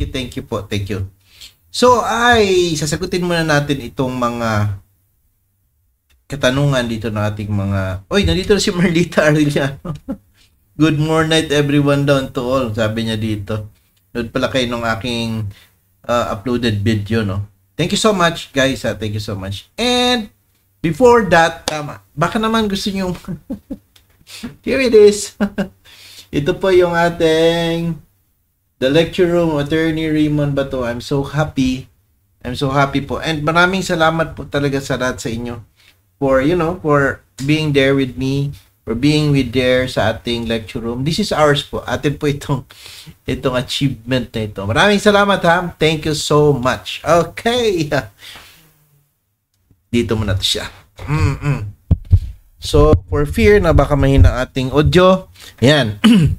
you, thank you po, thank you. So ay, sasagutin muna natin itong mga katanungan dito ng ating mga... Oy, nandito na si Marlita Arellano. Good morning everyone down to all, sabi niya dito. Nood pala kayo ng aking uh, uploaded video, no? Thank you so much, guys. Uh, thank you so much. And before that, tama, baka naman gusto niyo Here it is. Ito po yung ating the lecture room, Attorney Raymond Bato. I'm so happy. I'm so happy po. And maraming salamat po talaga sa lahat sa inyo for, you know, for being there with me, for being with there sa ating lecture room. This is ours po. Atin po itong, itong achievement na ito. Maraming salamat ha. Thank you so much. Okay. Dito muna to siya. Mm-mm. So, for fear na baka mahina ating audio, yan.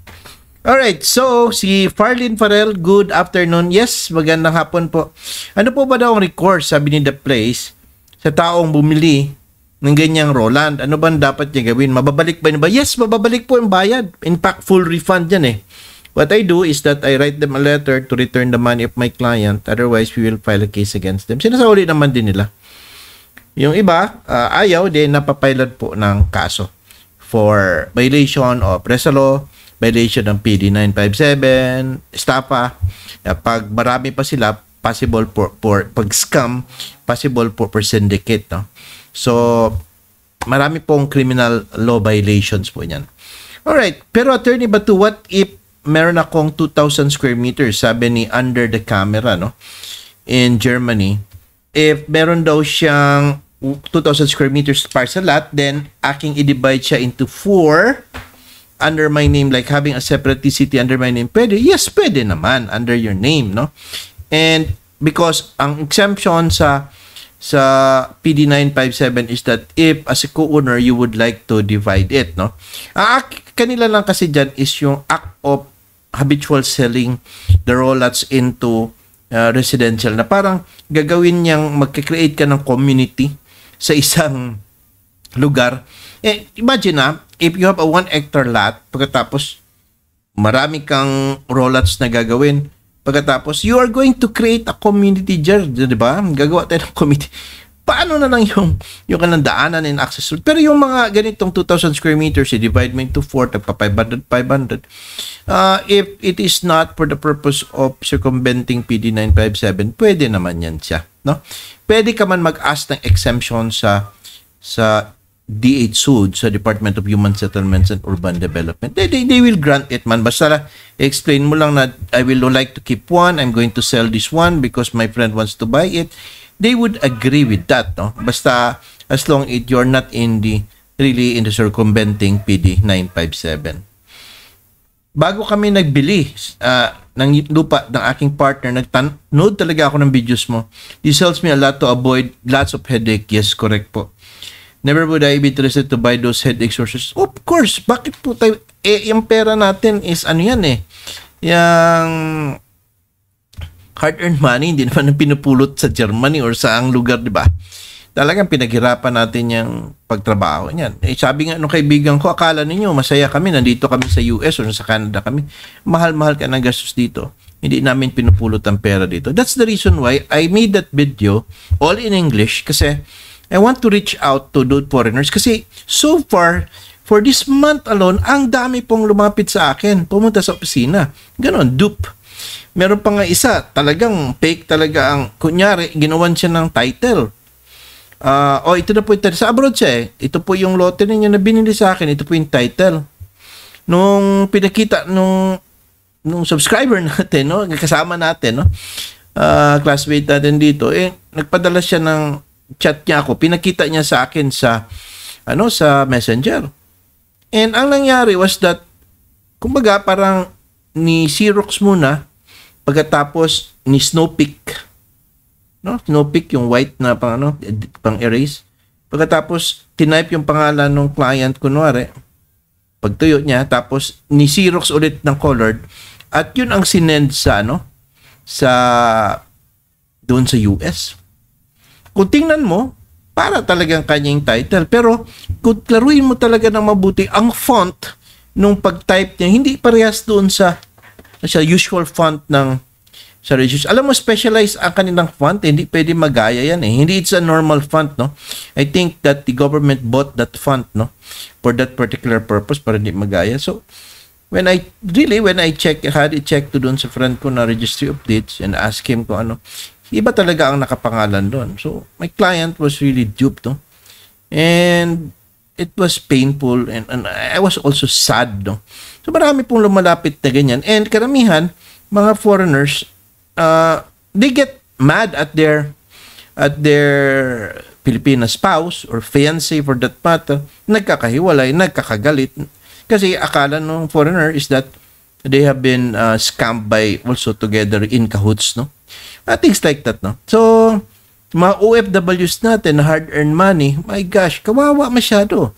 Alright, so si Farlin Farrell, good afternoon. Yes, magandang hapon po. Ano po ba daw ang recourse, sabi ni The Place, sa taong bumili ng ganyang Roland? Ano ba dapat niya gawin? Mababalik ba niya ba? Yes, mababalik po ang bayad. In fact, full refund yan eh. What I do is that I write them a letter to return the money of my client. Otherwise, we will file a case against them. Sinasawali naman din nila. Yung iba, uh, ayaw, din napapilot po ng kaso for violation of presa law, violation ng PD 957, estafa. Pag marami pa sila, possible for, for pag scam, possible for, for syndicate. No? So, marami pong criminal law violations po niyan. Alright, pero attorney Batu, what if meron akong 2,000 square meters, sabi ni under the camera, no? In Germany. If meron daw siyang 2,000 square meters parcel lot, then aking i-divide siya into 4 under my name like having a separate TCT under my name pwede yes pwede naman under your name no and because ang exemption sa sa PD 957 is that if as a co-owner you would like to divide it no ang ah, kanila lang kasi diyan is yung act of habitual selling the rollouts into uh, residential na parang gagawin niyang magke-create ka ng community sa isang lugar. Eh, imagine na, if you have a 1 hectare lot, pagkatapos marami kang rollouts na gagawin, pagkatapos you are going to create a community jar, di ba? Gagawa tayo ng community. Paano na lang yung, yung kanilang daanan and access road? Pero yung mga ganitong 2,000 square meters, i-divide mo into 4, tagpa 500, 500. Uh, if it is not for the purpose of circumventing PD 957, pwede naman yan siya. No? Pwede ka man mag-ask ng exemption sa sa DH Sud sa Department of Human Settlements and Urban Development. They, they, they will grant it man. Basta explain mo lang na I will like to keep one, I'm going to sell this one because my friend wants to buy it. They would agree with that. No? Basta as long as you're not in the really in the circumventing PD 957. Bago kami nagbili uh, ng lupa ng aking partner, nagtanood talaga ako ng videos mo. This helps me a lot to avoid lots of headache. Yes, correct po. Never would I be interested to buy those head exorcists. Of course, bakit po tayo, eh, yung pera natin is ano yan eh, yung hard-earned money, hindi naman pinupulot sa Germany or sa ang lugar, di ba? Talagang pinaghirapan natin yung pagtrabaho niyan. Eh, sabi nga nung kaibigan ko, akala ninyo masaya kami, nandito kami sa US or sa Canada kami. Mahal-mahal ka ng gastos dito. Hindi namin pinupulot ang pera dito. That's the reason why I made that video all in English kasi I want to reach out to those foreigners kasi so far, for this month alone, ang dami pong lumapit sa akin, pumunta sa opisina. Ganon, dupe. Meron pa nga isa, talagang fake talaga ang, kunyari, ginawan siya ng title. Uh, oh, ito na po yung Sa abroad siya eh. Ito po yung lote ninyo na binili sa akin. Ito po yung title. Nung pinakita nung nung subscriber natin, no? kasama natin, no? Uh, classmate natin dito, eh, nagpadala siya ng chat niya ako, pinakita niya sa akin sa ano sa Messenger. And ang nangyari was that kumbaga parang ni Xerox muna pagkatapos ni Snowpick no Snowpick yung white na pang ano pang erase pagkatapos tinype yung pangalan ng client kunwari pagtuyo niya tapos ni Xerox ulit ng colored at yun ang sinend sa ano sa doon sa US kung tingnan mo, para talagang kanyang title. Pero kung klaruin mo talaga ng mabuti, ang font nung pag-type niya, hindi parehas doon sa, sa usual font ng sa Regis. Alam mo, specialized ang kanilang font. Eh, hindi pwede magaya yan eh. Hindi it's a normal font, no? I think that the government bought that font, no? For that particular purpose, para hindi magaya. So, when I really when I check had it check to doon sa friend ko na registry updates and ask him kung ano iba talaga ang nakapangalan doon. So, my client was really duped, no? And it was painful and, and I was also sad, no? So, marami pong lumalapit na ganyan. And karamihan, mga foreigners, uh, they get mad at their at their Filipina spouse or fiancé for that matter, nagkakahiwalay, nagkakagalit. Kasi akala ng foreigner is that they have been uh, scammed by also together in cahoots, no? Uh, things like that, no? So, mga OFWs natin na hard-earned money, my gosh, kawawa masyado.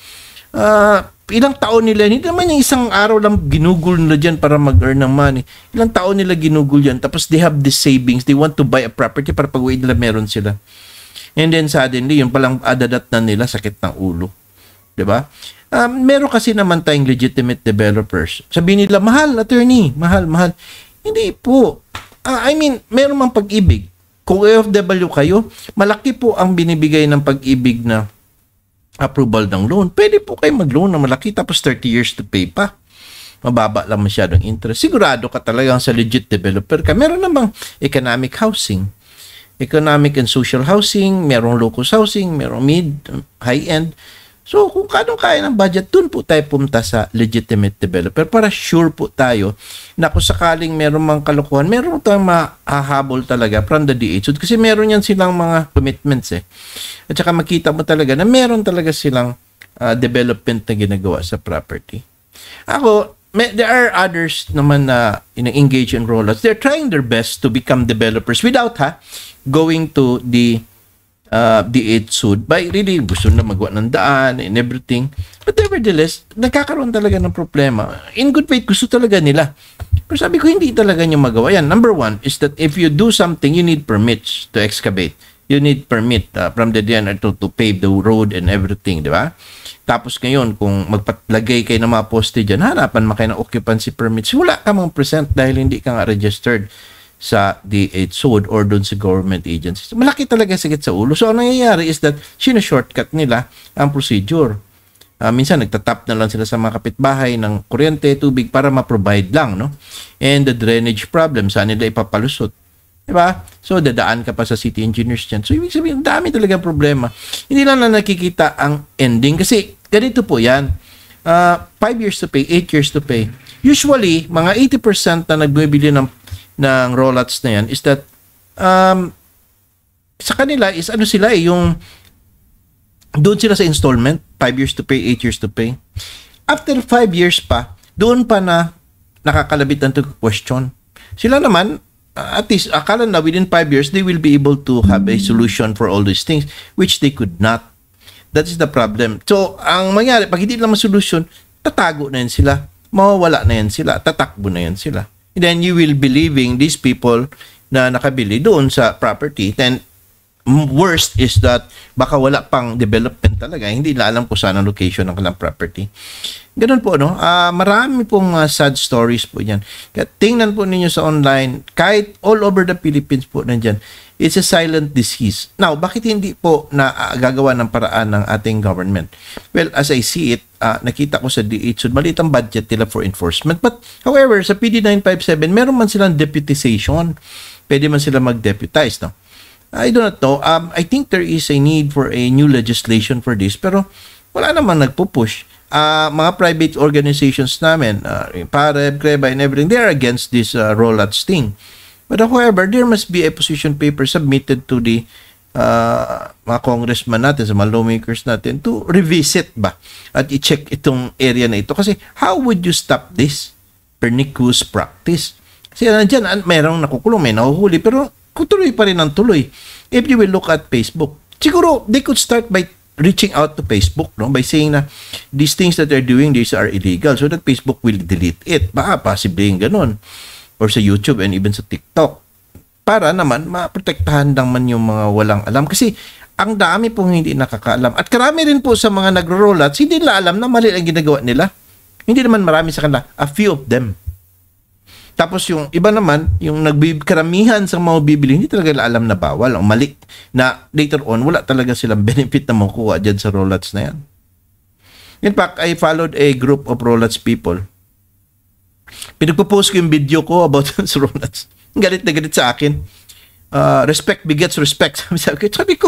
Uh, ilang taon nila, hindi naman yung isang araw lang ginugol nila dyan para mag-earn ng money. Ilang taon nila ginugol yan, tapos they have the savings, they want to buy a property para pag nila meron sila. And then suddenly, yung palang adadat na nila, sakit ng ulo. di ba? Um, ah, meron kasi naman tayong legitimate developers. sabi nila, mahal, attorney, mahal, mahal. Hindi po. Uh, I mean, meron mang pag-ibig. Kung OFW kayo, malaki po ang binibigay ng pag-ibig na approval ng loan. Pwede po kayo mag-loan na malaki tapos 30 years to pay pa mababa lang masyadong interest. Sigurado ka talagang sa legit developer ka. Meron namang economic housing, economic and social housing, merong locus housing, merong mid, high-end. So kung kano kaya ng budget, dun po tayo pumunta sa legitimate developer para sure po tayo na kung sakaling meron mang kalokohan, meron tayong mahahabol talaga from the DHOD kasi meron yan silang mga commitments eh. At saka makita mo talaga na meron talaga silang uh, development na ginagawa sa property. Ako, may, there are others naman na ina engage in rollouts. They're trying their best to become developers without ha going to the uh, the it should by really gusto na magawa ng daan and everything. But nevertheless, nagkakaroon talaga ng problema. In good faith, gusto talaga nila. Pero sabi ko, hindi talaga nyo magawa yan. Number one is that if you do something, you need permits to excavate. You need permit uh, from the DNR to, to pave the road and everything, di ba? Tapos ngayon, kung magpatlagay kayo ng mga poste dyan, hanapan mo kayo ng occupancy permits. Wala ka mong present dahil hindi ka nga registered sa DHOD or doon sa government agencies. Malaki talaga sakit sa ulo. So, ang nangyayari is that sinashortcut nila ang procedure. Uh, minsan, nagtatap na lang sila sa mga kapitbahay ng kuryente, tubig para ma-provide lang. No? And the drainage problem, saan nila ipapalusot? Diba? So, dadaan ka pa sa city engineers dyan. So, ibig sabihin, dami talaga problema. Hindi lang na nakikita ang ending. Kasi, ganito po yan. 5 uh, ah, years to pay, 8 years to pay. Usually, mga 80% na nagbibili ng ng rollouts na yan is that um, sa kanila is ano sila eh, yung doon sila sa installment, 5 years to pay, 8 years to pay. After 5 years pa, doon pa na nakakalabit ng question. Sila naman, uh, at least akala na within 5 years, they will be able to have a solution for all these things, which they could not. That is the problem. So, ang mangyari, pag hindi naman solution, tatago na yan sila. Mawawala na yan sila. Tatakbo na yan sila then you will be leaving these people na nakabili doon sa property. Then, worst is that baka wala pang development talaga. Hindi na alam kung saan ang location ng kanilang property. Ganun po, no? Uh, marami pong uh, sad stories po yan. Kaya tingnan po ninyo sa online, kahit all over the Philippines po nandyan, it's a silent disease. Now, bakit hindi po na uh, gagawa ng paraan ng ating government? Well, as I see it, uh, nakita ko sa DH, so maliit ang budget nila for enforcement. But however, sa PD 957, meron man silang deputization. Pwede man sila mag-deputize. No? I do not know. Um, I think there is a need for a new legislation for this. Pero wala naman nagpo-push. Uh, ah, mga private organizations namin, uh, PAREB, CREBA, and everything, they are against this uh, rollouts thing. But however, there must be a position paper submitted to the uh, mga congressman natin, sa mga lawmakers natin to revisit ba at i-check itong area na ito. Kasi how would you stop this pernicious practice? Kasi nandiyan, ah, mayroong nakukulong, may nahuhuli, pero kutuloy pa rin ang tuloy. If you will look at Facebook, siguro they could start by reaching out to Facebook no by saying na these things that they're doing these are illegal so that Facebook will delete it ba possibly yung ganun or sa YouTube and even sa TikTok para naman maprotektahan naman yung mga walang alam. Kasi ang dami pong hindi nakakaalam. At karami rin po sa mga nagro-rollouts, hindi nila alam na mali ang ginagawa nila. Hindi naman marami sa kanila, a few of them. Tapos yung iba naman, yung nagbikaramihan sa mga bibili, hindi talaga nila alam na bawal o mali. Na later on, wala talaga silang benefit na makuha dyan sa rollouts na yan. In fact, I followed a group of rollouts people Pinagpo-post ko yung video ko about sa Rolex. Galit na galit sa akin. Uh, respect begets respect. Sabi ko, sabi ko,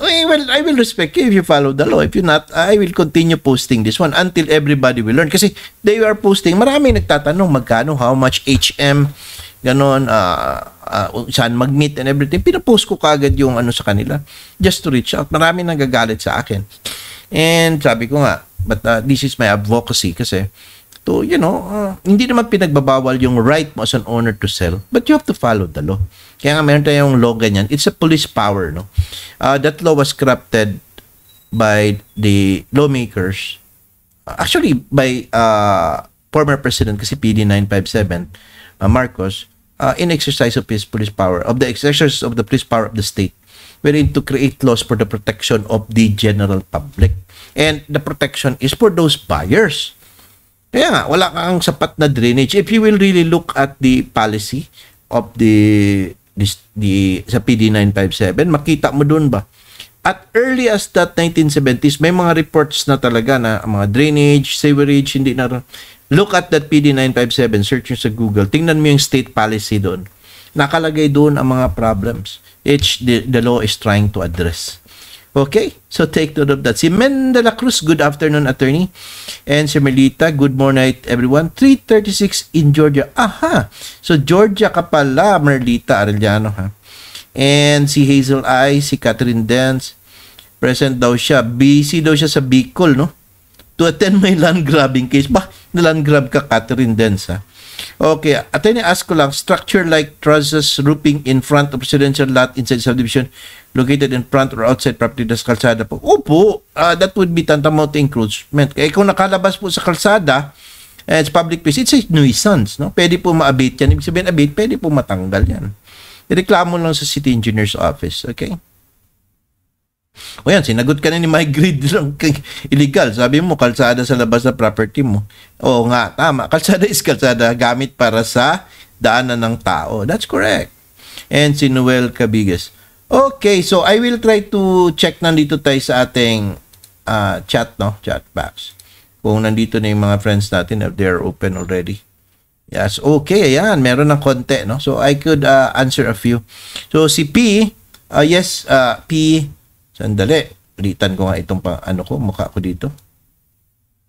I will, I will respect you if you follow the law. If you not, I will continue posting this one until everybody will learn. Kasi they are posting, maraming nagtatanong magkano, how much HM, ganon, uh, uh, saan mag-meet and everything. Pinapost ko kagad yung ano sa kanila just to reach out. Maraming nanggagalit sa akin. And sabi ko nga, but uh, this is my advocacy kasi to, you know, uh, hindi naman pinagbabawal yung right mo as an owner to sell, but you have to follow the law. Kaya nga meron tayong law ganyan. It's a police power, no? Uh, that law was crafted by the lawmakers, actually by uh, former President kasi PD 957, uh, Marcos, uh, in exercise of his police power, of the exercise of the police power of the state, wherein to create laws for the protection of the general public. And the protection is for those buyers kaya nga, wala kang sapat na drainage. If you will really look at the policy of the, the, the sa PD 957, makita mo doon ba? At early as that 1970s, may mga reports na talaga na mga drainage, sewerage, hindi na. Look at that PD 957, search nyo sa Google. Tingnan mo yung state policy doon. Nakalagay doon ang mga problems which the, the law is trying to address. Okay, so take note of that. Si Men de la Cruz, good afternoon, attorney. And si Melita, good morning, everyone. 336 in Georgia. Aha! So, Georgia ka pala, Merlita Arellano, ha? And si Hazel I, si Catherine Dance, present daw siya. Busy daw siya sa Bicol, no? To attend my land grabbing case. Bah, na land grab ka, Catherine Dance, ha? Okay, attorney, ask ko lang, structure like trusses roofing in front of residential lot inside subdivision located in front or outside property das kalsada po. Opo, uh, that would be tantamount to encroachment. Kaya kung nakalabas po sa kalsada, eh, it's public place, it's a nuisance. No? Pwede po maabate yan. Ibig sabihin, abate, pwede po matanggal yan. Ireklamo lang sa city engineer's office. Okay? O yan, sinagot ka na ni Mike Grade illegal. Sabi mo, kalsada sa labas ng property mo. Oo nga, tama. Kalsada is kalsada. Gamit para sa daanan ng tao. That's correct. And si Noel Cabigas. Okay, so I will try to check nandito tayo sa ating uh, chat, no? Chat box. Kung nandito na yung mga friends natin if they're open already. Yes, okay, ayan. Meron ng konti, no? So I could uh, answer a few. So si P, uh, yes, uh, P, Sandali, pilitan ko nga itong pa, ano ko, mukha ko dito.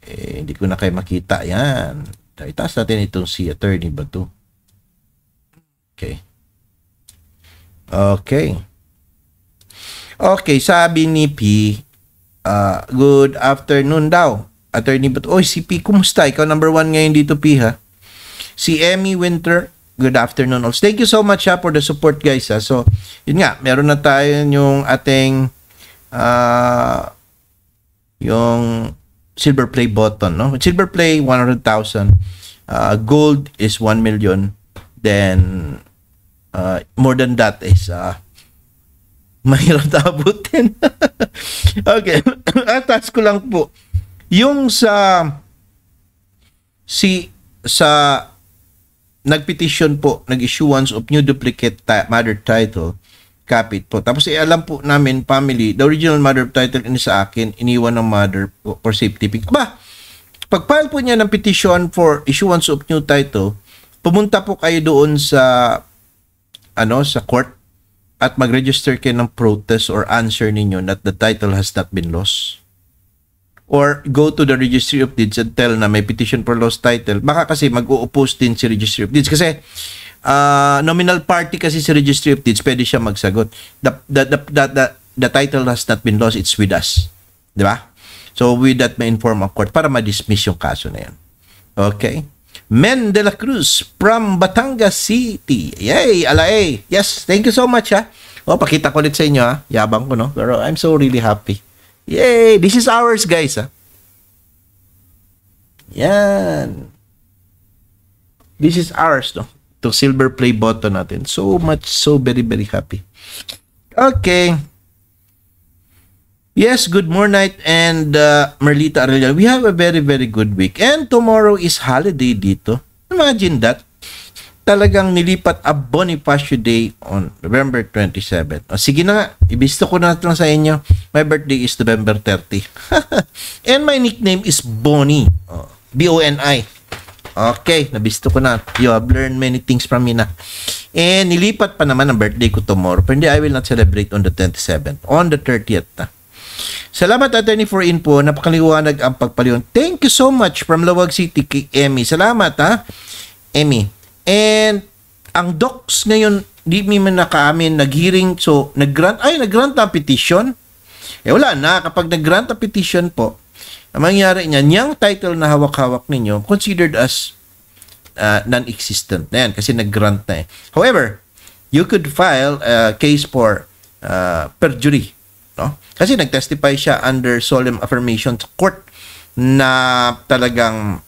Eh, hindi ko na kayo makita. Yan. So, itaas natin itong si attorney ba to? Okay. Okay. Okay, sabi ni P, uh, good afternoon daw. Attorney Bato. Oy, si P, kumusta? Ikaw number one ngayon dito, P, ha? Si Emmy Winter, good afternoon also. Thank you so much ha, for the support guys. Ha. So, yun nga, meron na tayo yung ating uh, yung silver play button, no? Silver play 100,000, uh, ah, gold is 1 million, then uh, more than that is uh, mahirap abutin. okay, atas ko lang po. Yung sa si sa nagpetition po, nag-issuance of new duplicate ti- mother title, kapit po. Tapos eh, alam po namin, family, the original mother title ini sa akin, iniwan ng mother po for safety pick. Ba, pag-file po niya ng petition for issuance of new title, pumunta po kayo doon sa ano sa court at mag-register kayo ng protest or answer ninyo that the title has not been lost. Or go to the Registry of Deeds and tell na may petition for lost title. Baka kasi mag-oppose din si Registry of Deeds. Kasi uh, nominal party kasi si Registry of Deeds, pwede siya magsagot. The, the, the, the, the, the title has not been lost, it's with us. Di ba? So, with that, may inform ang court para ma-dismiss yung kaso na yan. Okay? Men de la Cruz from Batangas City. Yay! Alae! Eh. Yes, thank you so much ha. Oh, pakita ko ulit sa inyo ha. Yabang ko no. Pero I'm so really happy. Yay! This is ours guys ha. Yan. This is ours no to silver play button natin. So much, so very, very happy. Okay. Yes, good morning and uh, Merlita Arellano. We have a very, very good week. And tomorrow is holiday dito. Imagine that. Talagang nilipat a Bonifacio Day on November 27. O, sige na nga, ibisto ko na lang sa inyo. My birthday is November 30. and my nickname is Bonnie. B-O-N-I. Okay, nabisto ko na. You have learned many things from me na. And nilipat pa naman ang birthday ko tomorrow. Pero hindi, I will not celebrate on the 27th. On the 30th na. Salamat attorney for info. Napakaliwanag ang pagpaliwan. Thank you so much from Lawag City kay Emmy. Salamat ha, Emmy. And ang docs ngayon, di mi man nakaamin, nag-hearing. So, nag-grant, ay, nag-grant ang petition. Eh wala na, kapag nag-grant ang petition po, ang mangyari niyan, yung title na hawak-hawak ninyo, considered as uh, non-existent na kasi nag-grant na eh. However, you could file a case for uh, perjury. No? Kasi nagtestify siya under solemn affirmation sa court na talagang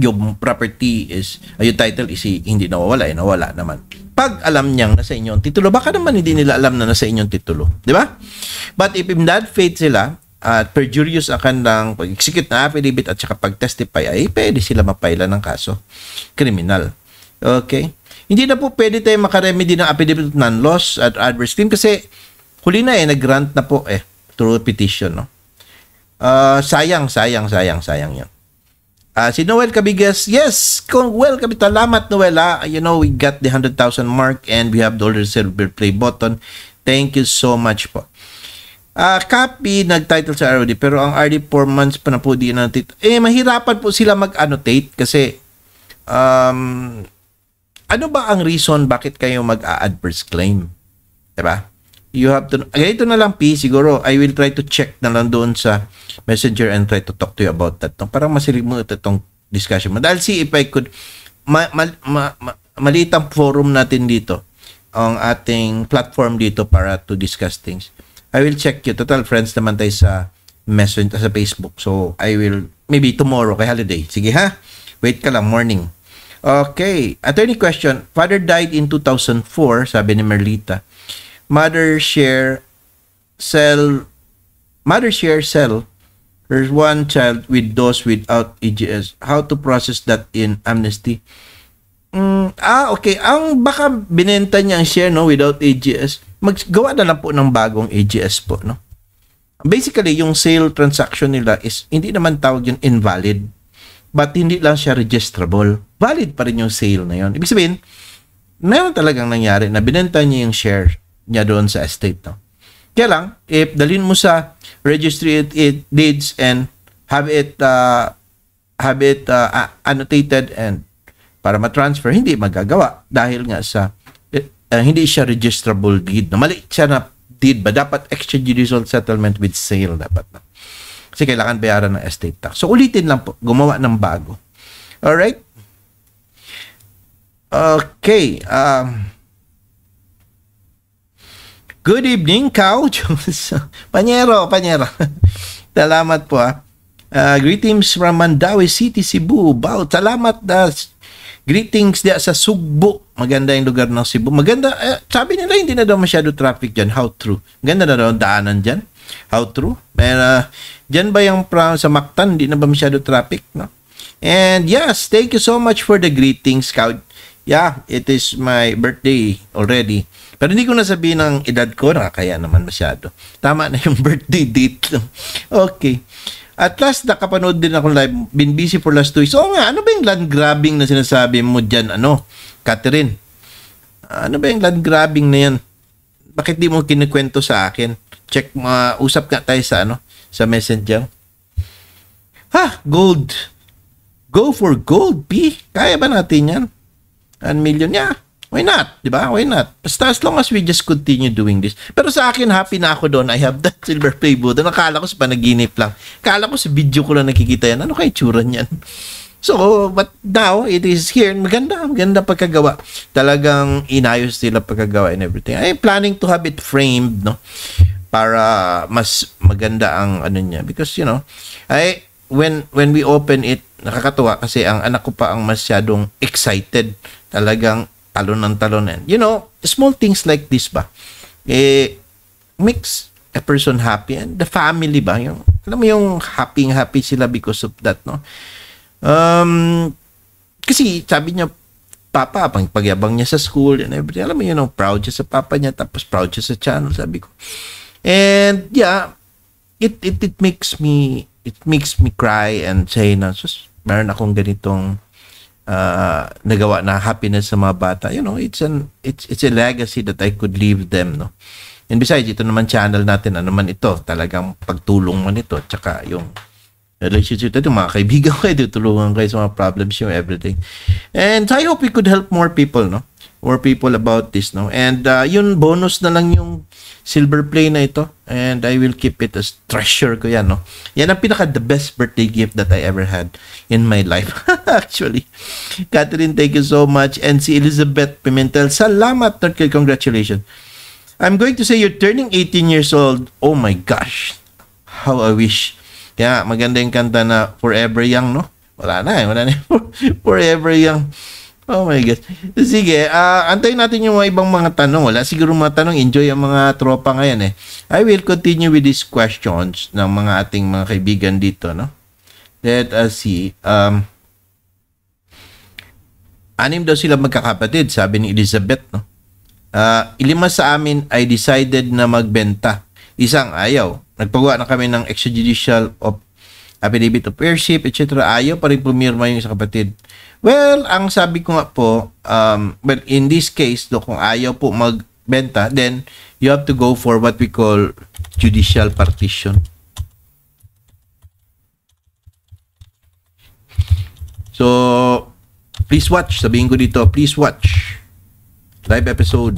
yung property is, uh, yung title is eh, hindi nawawala, eh, nawala naman. Pag alam niyang nasa inyo ang titulo, baka naman hindi nila alam na nasa inyo ang titulo. Di ba? But if in that faith sila, at perjurious akan kanilang pag-execute na affidavit at saka pag-testify ay pwede sila mapaila ng kaso Criminal. Okay? Hindi na po pwede tayo makaremedy ng affidavit of non-loss at adverse claim kasi huli na eh, nag-grant na po eh through petition. No? Uh, sayang, sayang, sayang, sayang yun. Uh, si Noel Cabigas, yes, kung well kami, salamat Noel ha. You know, we got the 100,000 mark and we have the reserve play button. Thank you so much po. Uh, copy, nag-title sa RD, pero ang early 4 months pa na po di annotate. Eh, mahirapan po sila mag-annotate kasi um, ano ba ang reason bakit kayo mag adverse claim? ba? Diba? You have to, ganito na lang P, siguro, I will try to check na lang doon sa messenger and try to talk to you about that. Parang masilig mo ito itong discussion mo. Dahil see if I could, ma, ma, ma, ma, maliit ang forum natin dito, ang ating platform dito para to discuss things. I will check you. Total friends naman tayo sa message sa Facebook. So, I will, maybe tomorrow kay holiday. Sige ha? Wait ka lang, morning. Okay. Attorney question. Father died in 2004, sabi ni Merlita. Mother share, sell, mother share, sell, there's one child with those without EGS. How to process that in amnesty? Mm, ah, okay. Ang baka binenta niya ang share no without AGS, maggawa na lang po ng bagong AGS po, no? Basically, yung sale transaction nila is hindi naman tawag yun invalid. But hindi lang siya registrable. Valid pa rin yung sale na yun. Ibig sabihin, meron talagang nangyari na binenta niya yung share niya doon sa estate, no? Kaya lang, if dalhin mo sa registry it, it deeds and have it uh, have it uh, annotated and para ma-transfer, hindi magagawa dahil nga sa uh, hindi siya registrable deed. No, maliit siya na deed ba? Dapat extrajudicial settlement with sale dapat na. Kasi kailangan bayaran ng estate tax. So ulitin lang po, gumawa ng bago. Alright? Okay. Um, good evening, Kao Jones. panyero, panyero. Salamat po ah. Uh, greetings from Mandawi City, Cebu. Wow, salamat uh, Greetings dia sa Sugbo. Maganda yung lugar ng Cebu. Maganda, eh, sabi nila hindi na daw masyado traffic dyan. How true? Ganda na daw daanan dyan. How true? Pero, uh, dyan ba yung pra- sa Mactan, hindi na ba masyado traffic? No? And yes, thank you so much for the greetings, Scout. Yeah, it is my birthday already. Pero hindi ko nasabihin ang edad ko, nakakaya naman masyado. Tama na yung birthday date. okay. At last, nakapanood din ako live. Been busy for last two weeks. Oo nga, ano ba yung land grabbing na sinasabi mo dyan, ano, Catherine? Ano ba yung land grabbing na yan? Bakit di mo kinukwento sa akin? Check, uh, usap nga tayo sa ano, sa messenger. Ha, gold. Go for gold, P. Kaya ba natin yan? 1 million, yeah. Why not? Di ba? Why not? Basta as long as we just continue doing this. Pero sa akin, happy na ako doon. I have that silver play Buddha. Nakala ko sa panaginip lang. Kala ko sa video ko lang nakikita yan. Ano kay tsura niyan? So, but now, it is here. Maganda, maganda pagkagawa. Talagang inayos nila pagkagawa and everything. I'm planning to have it framed, no? Para mas maganda ang ano niya. Because, you know, I, when, when we open it, nakakatuwa kasi ang anak ko pa ang masyadong excited. Talagang talon ng talon. And, you know, small things like this ba? Eh, makes a person happy and the family ba? Yung, alam mo yung happy-happy sila because of that, no? Um, kasi sabi niya, papa, pang pagyabang niya sa school and everything. Alam mo yun, know, proud siya sa papa niya, tapos proud siya sa channel, sabi ko. And yeah, it, it, it makes me, it makes me cry and say na, sus, meron akong ganitong uh, nagawa na happiness sa mga bata, you know, it's an it's it's a legacy that I could leave them, no. And besides, ito naman channel natin, ano man ito, talagang pagtulong man ito, tsaka yung relationship natin, mga kaibigan kayo, eh, tutulungan kayo sa mga problems yung everything. And I hope we could help more people, no? or people about this no and uh, yun bonus na lang yung silver play na ito and I will keep it as treasure ko yan no yan ang pinaka the best birthday gift that I ever had in my life actually Catherine thank you so much and si Elizabeth Pimentel salamat Norkel congratulations I'm going to say you're turning 18 years old oh my gosh how I wish kaya maganda yung kanta na Forever Young no wala na eh wala na forever young Oh my God. Sige, uh, antayin natin yung mga ibang mga tanong. Wala siguro mga tanong. Enjoy ang mga tropa ngayon eh. I will continue with these questions ng mga ating mga kaibigan dito, no? Let us see. Um, anim daw sila magkakapatid, sabi ni Elizabeth, no? Uh, ilima sa amin ay decided na magbenta. Isang ayaw. Nagpagawa na kami ng extrajudicial of affidavit of airship, etc. Ayaw pa rin pumirma yung isa kapatid Well, ang sabi ko nga po, um, but in this case, do, kung ayaw po magbenta, then you have to go for what we call judicial partition. So, please watch. Sabihin ko dito, please watch. Live episode.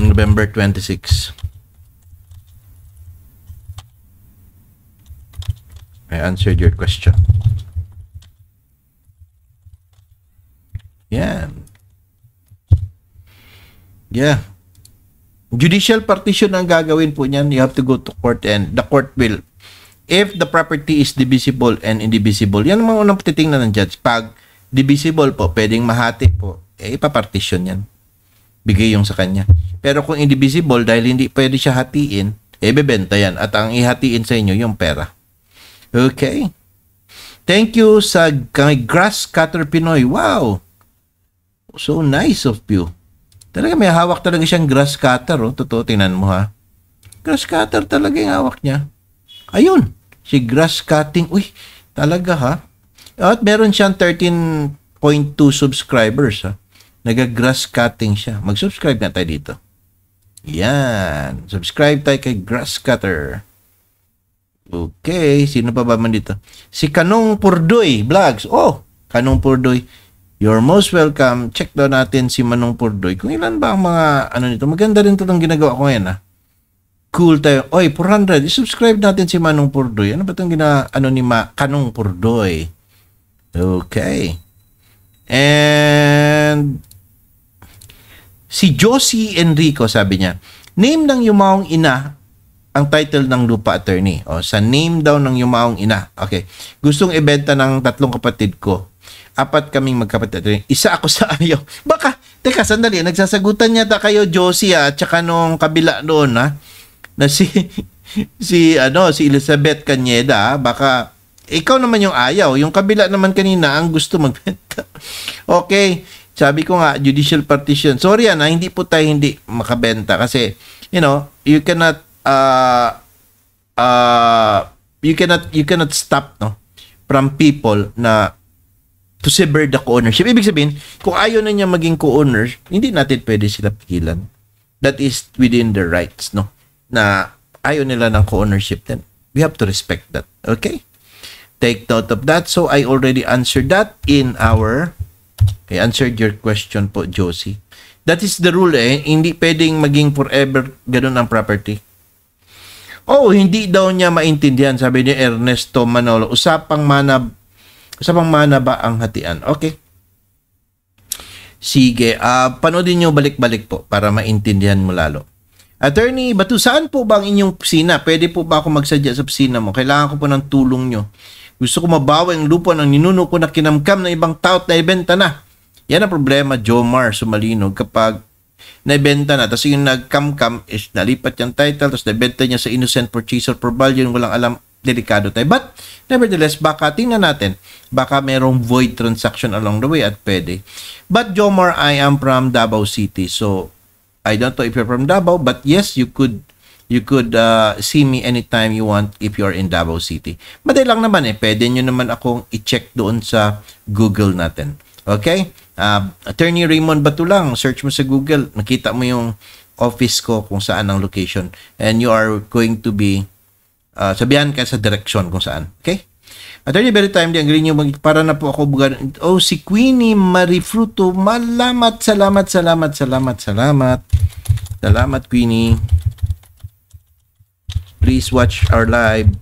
November 26. I answered your question. Yeah. Yeah. Judicial partition ang gagawin po niyan. You have to go to court and the court will if the property is divisible and indivisible. Yan ang mga unang titingnan ng judge. Pag divisible po, pwedeng mahati po. Eh, ipapartition yan. Bigay yung sa kanya. Pero kung indivisible, dahil hindi pwede siya hatiin, eh, bebenta yan. At ang ihatiin sa inyo, yung pera. Okay. Thank you sa kay Grass Cutter Pinoy. Wow! So nice of you. Talaga may hawak talaga siyang grass cutter. Oh. Totoo, tingnan mo ha. Grass cutter talaga yung hawak niya. Ayun, si grass cutting. Uy, talaga ha. At meron siyang 13.2 subscribers ha. Naga-grass cutting siya. Mag-subscribe na tayo dito. Yan. Subscribe tayo kay Grass Cutter. Okay, sino pa ba man dito? Si Kanong Purdoy Vlogs. Oh, Kanong Purdoy. You're most welcome. Check daw natin si Manong Purdoy. Kung ilan ba ang mga ano nito. Maganda rin 'to ginagawa ko ngayon ah. Cool tayo. Oy, 400. I-subscribe natin si Manong Purdoy. Ano ba 'tong gina ano ni Ma Kanong Purdoy? Okay. And si Josie Enrico sabi niya, name ng yumaong ina ang title ng lupa attorney. O, sa name daw ng yumaong ina. Okay. Gustong ibenta ng tatlong kapatid ko. Apat kaming magkapatid. Attorney. Isa ako sa ayo. Baka, teka sandali, nagsasagutan niya ta kayo Josie ah. at saka nung kabila noon ha. Ah. Na si, si ano, si Elizabeth Canyeda, ha? Ah. baka ikaw naman yung ayaw. Yung kabila naman kanina ang gusto magbenta. okay. Sabi ko nga, judicial partition. Sorry yan, ha? hindi po tayo hindi makabenta kasi, you know, you cannot uh, uh, you cannot you cannot stop no from people na to sever the co-ownership. Ibig sabihin, kung ayaw na niya maging co-owner, hindi natin pwede sila pigilan. That is within their rights, no? Na ayaw nila ng co-ownership then we have to respect that. Okay? Take note of that. So I already answered that in our I answered your question po, Josie. That is the rule eh. Hindi pwedeng maging forever ganun ang property. Oh, hindi daw niya maintindihan, sabi ni Ernesto Manolo. Usapang mana, usapang mana ba ang hatian? Okay. Sige, uh, panoodin nyo balik-balik po para maintindihan mo lalo. Attorney, Batu, saan po ba ang inyong pisina? Pwede po ba ako magsadya sa pisina mo? Kailangan ko po ng tulong nyo. Gusto ko mabawi ang lupa ng ninuno ko na kinamkam ng ibang tao na ibenta na. Yan ang problema, Jomar Sumalino, kapag Naibenta na. Tapos yung nagkamkam is nalipat yung title. Tapos nabenta niya sa innocent purchaser for value. Walang alam delikado tayo. But, nevertheless, baka tingnan natin, baka merong void transaction along the way at pwede. But, Jomar, I am from Davao City. So, I don't know if you're from Davao, but yes, you could you could uh, see me anytime you want if you're in Davao City. Madali lang naman eh, pwede nyo naman akong i-check doon sa Google natin. Okay? Uh, Attorney Raymond Batulang, search mo sa Google, nakita mo yung office ko kung saan ang location. And you are going to be, uh, sabihan ka sa direction kung saan. Okay? Attorney, very timely. Ang galing nyo, para na po ako bugan. Oh, si Queenie Marifruto, malamat, salamat, salamat, salamat, salamat. Salamat, Queenie. Please watch our live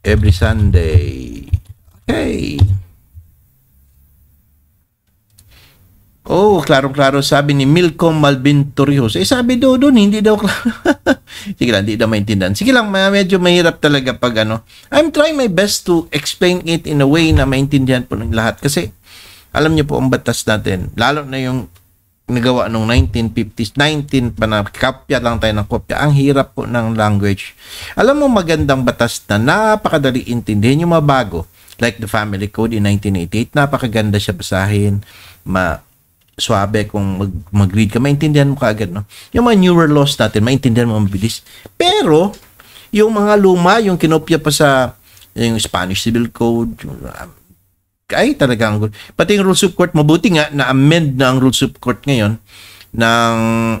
every Sunday. Okay. Oh, klaro-klaro sabi ni Milcom Malvin Eh sabi daw doon, hindi daw klaro. Sige lang, hindi daw maintindihan. Sige lang, medyo mahirap talaga pag ano. I'm trying my best to explain it in a way na maintindihan po ng lahat. Kasi alam niyo po ang batas natin, lalo na yung nagawa nung 1950s, 19 pa na kopya lang tayo ng kopya. Ang hirap po ng language. Alam mo magandang batas na napakadali intindihin yung mabago. Like the Family Code in 1988, napakaganda siya basahin. Ma swabe kung mag, mag-read ka, maintindihan mo kaagad, no? Yung mga newer laws natin, maintindihan mo mabilis. Pero, yung mga luma, yung kinopya pa sa yung Spanish Civil Code, um, ay talagang, pati yung rules of court, mabuti nga na-amend na ang rules of court ngayon ng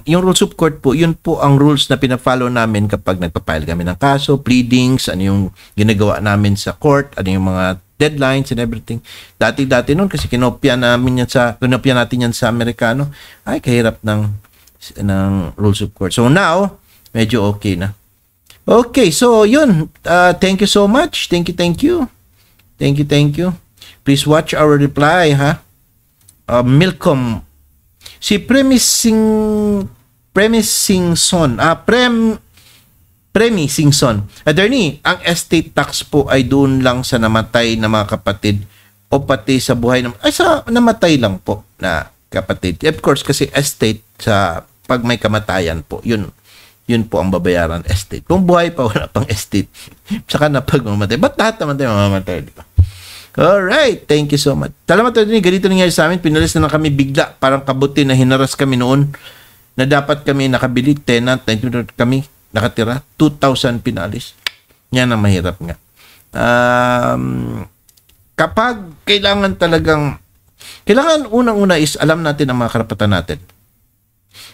yung rules of court po, yun po ang rules na pinafollow namin kapag nagpa kami ng kaso, pleadings, ano yung ginagawa namin sa court, ano yung mga deadlines and everything. Dati-dati noon kasi kinopya namin yan sa kinopya natin yan sa Amerikano. Ay kahirap ng ng rules of court. So now, medyo okay na. Okay, so yun. Uh, thank you so much. Thank you, thank you. Thank you, thank you. Please watch our reply, ha? Uh, Milcom. Si Premising Premising Son. Ah, Prem Premi Singson. Attorney, ang estate tax po ay doon lang sa namatay na mga kapatid o pati sa buhay ng ay sa namatay lang po na kapatid. Of course kasi estate sa pag may kamatayan po, yun yun po ang babayaran estate. Kung buhay pa wala pang estate, saka na pag mamatay. Ba't lahat naman tayo mamamatay, di ba? Alright, thank you so much. Salamat tayo din, ganito nangyari sa amin, pinalis na lang kami bigla, parang kabuti na hinaras kami noon na dapat kami nakabili, tenant, kami nakatira, 2,000 pinalis. Yan ang mahirap nga. Um, kapag kailangan talagang, kailangan unang-una is alam natin ang mga karapatan natin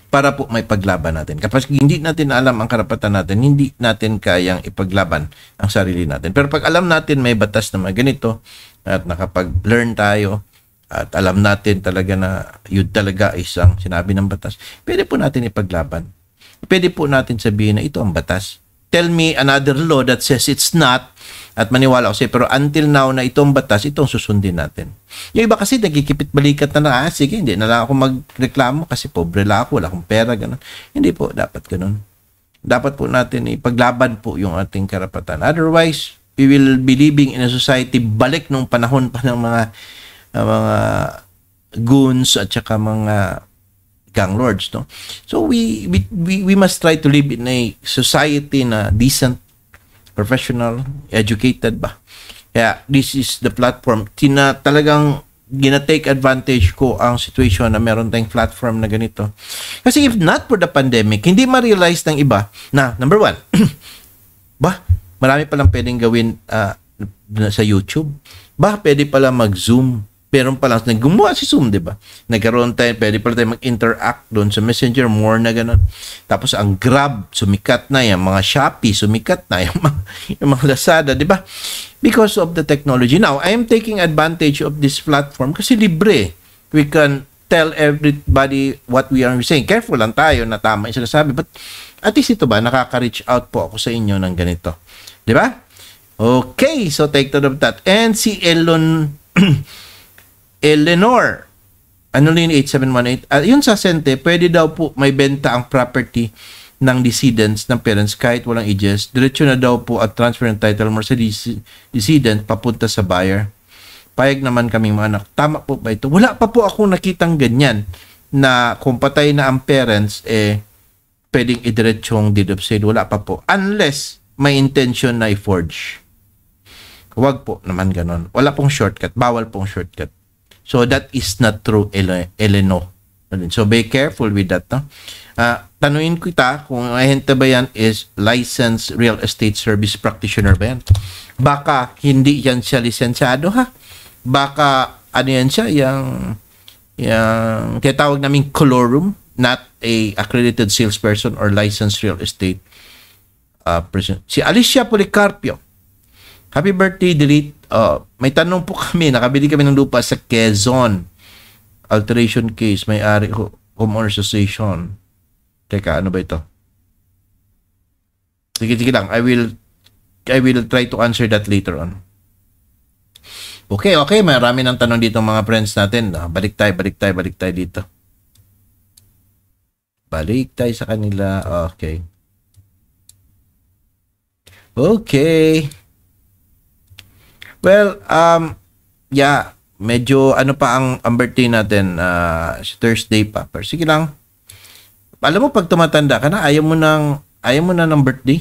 para po may paglaban natin. Kapag hindi natin alam ang karapatan natin, hindi natin kayang ipaglaban ang sarili natin. Pero pag alam natin may batas na mga ganito at nakapag-learn tayo at alam natin talaga na yun talaga isang sinabi ng batas, pwede po natin ipaglaban pwede po natin sabihin na ito ang batas. Tell me another law that says it's not at maniwala ko sa'yo. Pero until now na itong batas, itong susundin natin. Yung iba kasi nagkikipit balikat na na, ah, sige, hindi na lang ako magreklamo kasi pobre lang ako, wala akong pera, ganun. Hindi po, dapat ganun. Dapat po natin ipaglaban po yung ating karapatan. Otherwise, we will be living in a society balik nung panahon pa ng mga uh, mga goons at saka mga kang lords no so we we we must try to live in a society na decent professional educated ba yeah this is the platform tina talagang gina-take advantage ko ang situation na meron tayong platform na ganito. Kasi if not for the pandemic, hindi ma-realize ng iba na, number one, ba, marami palang pwedeng gawin uh, sa YouTube. Ba, pwede pala mag-Zoom meron pa lang na gumawa si Zoom, di ba? Nagkaroon tayo, pwede pala tayo mag-interact doon sa Messenger, more na ganun. Tapos ang Grab, sumikat na yan. Mga Shopee, sumikat na. Yung mga, yung mga Lazada, di ba? Because of the technology. Now, I am taking advantage of this platform kasi libre. We can tell everybody what we are saying. Careful lang tayo na tama yung sinasabi. But at least ito ba, nakaka-reach out po ako sa inyo ng ganito. Di ba? Okay, so take note of that. And si Elon Eleanor. Ano rin 8718? Uh, yun sa sente, pwede daw po may benta ang property ng decedents ng parents kahit walang ages. Diretso na daw po at transfer ng title more sa decedent papunta sa buyer. Payag naman kaming mga anak. Tama po ba ito? Wala pa po akong nakitang ganyan na kung patay na ang parents, eh, pwedeng idiretsong deed of sale. Wala pa po. Unless may intention na i-forge. Huwag po naman ganon. Wala pong shortcut. Bawal pong shortcut. So that is not true, Eleno. So be careful with that. No? Uh, ah, tanuin kita kung ahente ba yan is licensed real estate service practitioner ba yan. Baka hindi yan siya lisensyado ha. Baka ano yan siya, yung, yung tinatawag namin room, not a accredited salesperson or licensed real estate uh, person. Si Alicia Policarpio. Happy birthday, delete uh, may tanong po kami, nakabili kami ng lupa sa Quezon. Alteration case, may ari homeowner association. Teka, ano ba ito? Sige, sige lang. I will I will try to answer that later on. Okay, okay. Marami ng tanong dito mga friends natin. Ah, balik tayo, balik tayo, balik tayo dito. Balik tayo sa kanila. Okay. Okay. Well, um, yeah, medyo ano pa ang, ang birthday natin, uh, Thursday pa. Pero sige lang. Alam mo, pag tumatanda ka na, ayaw mo, nang, ayaw mo na ng birthday.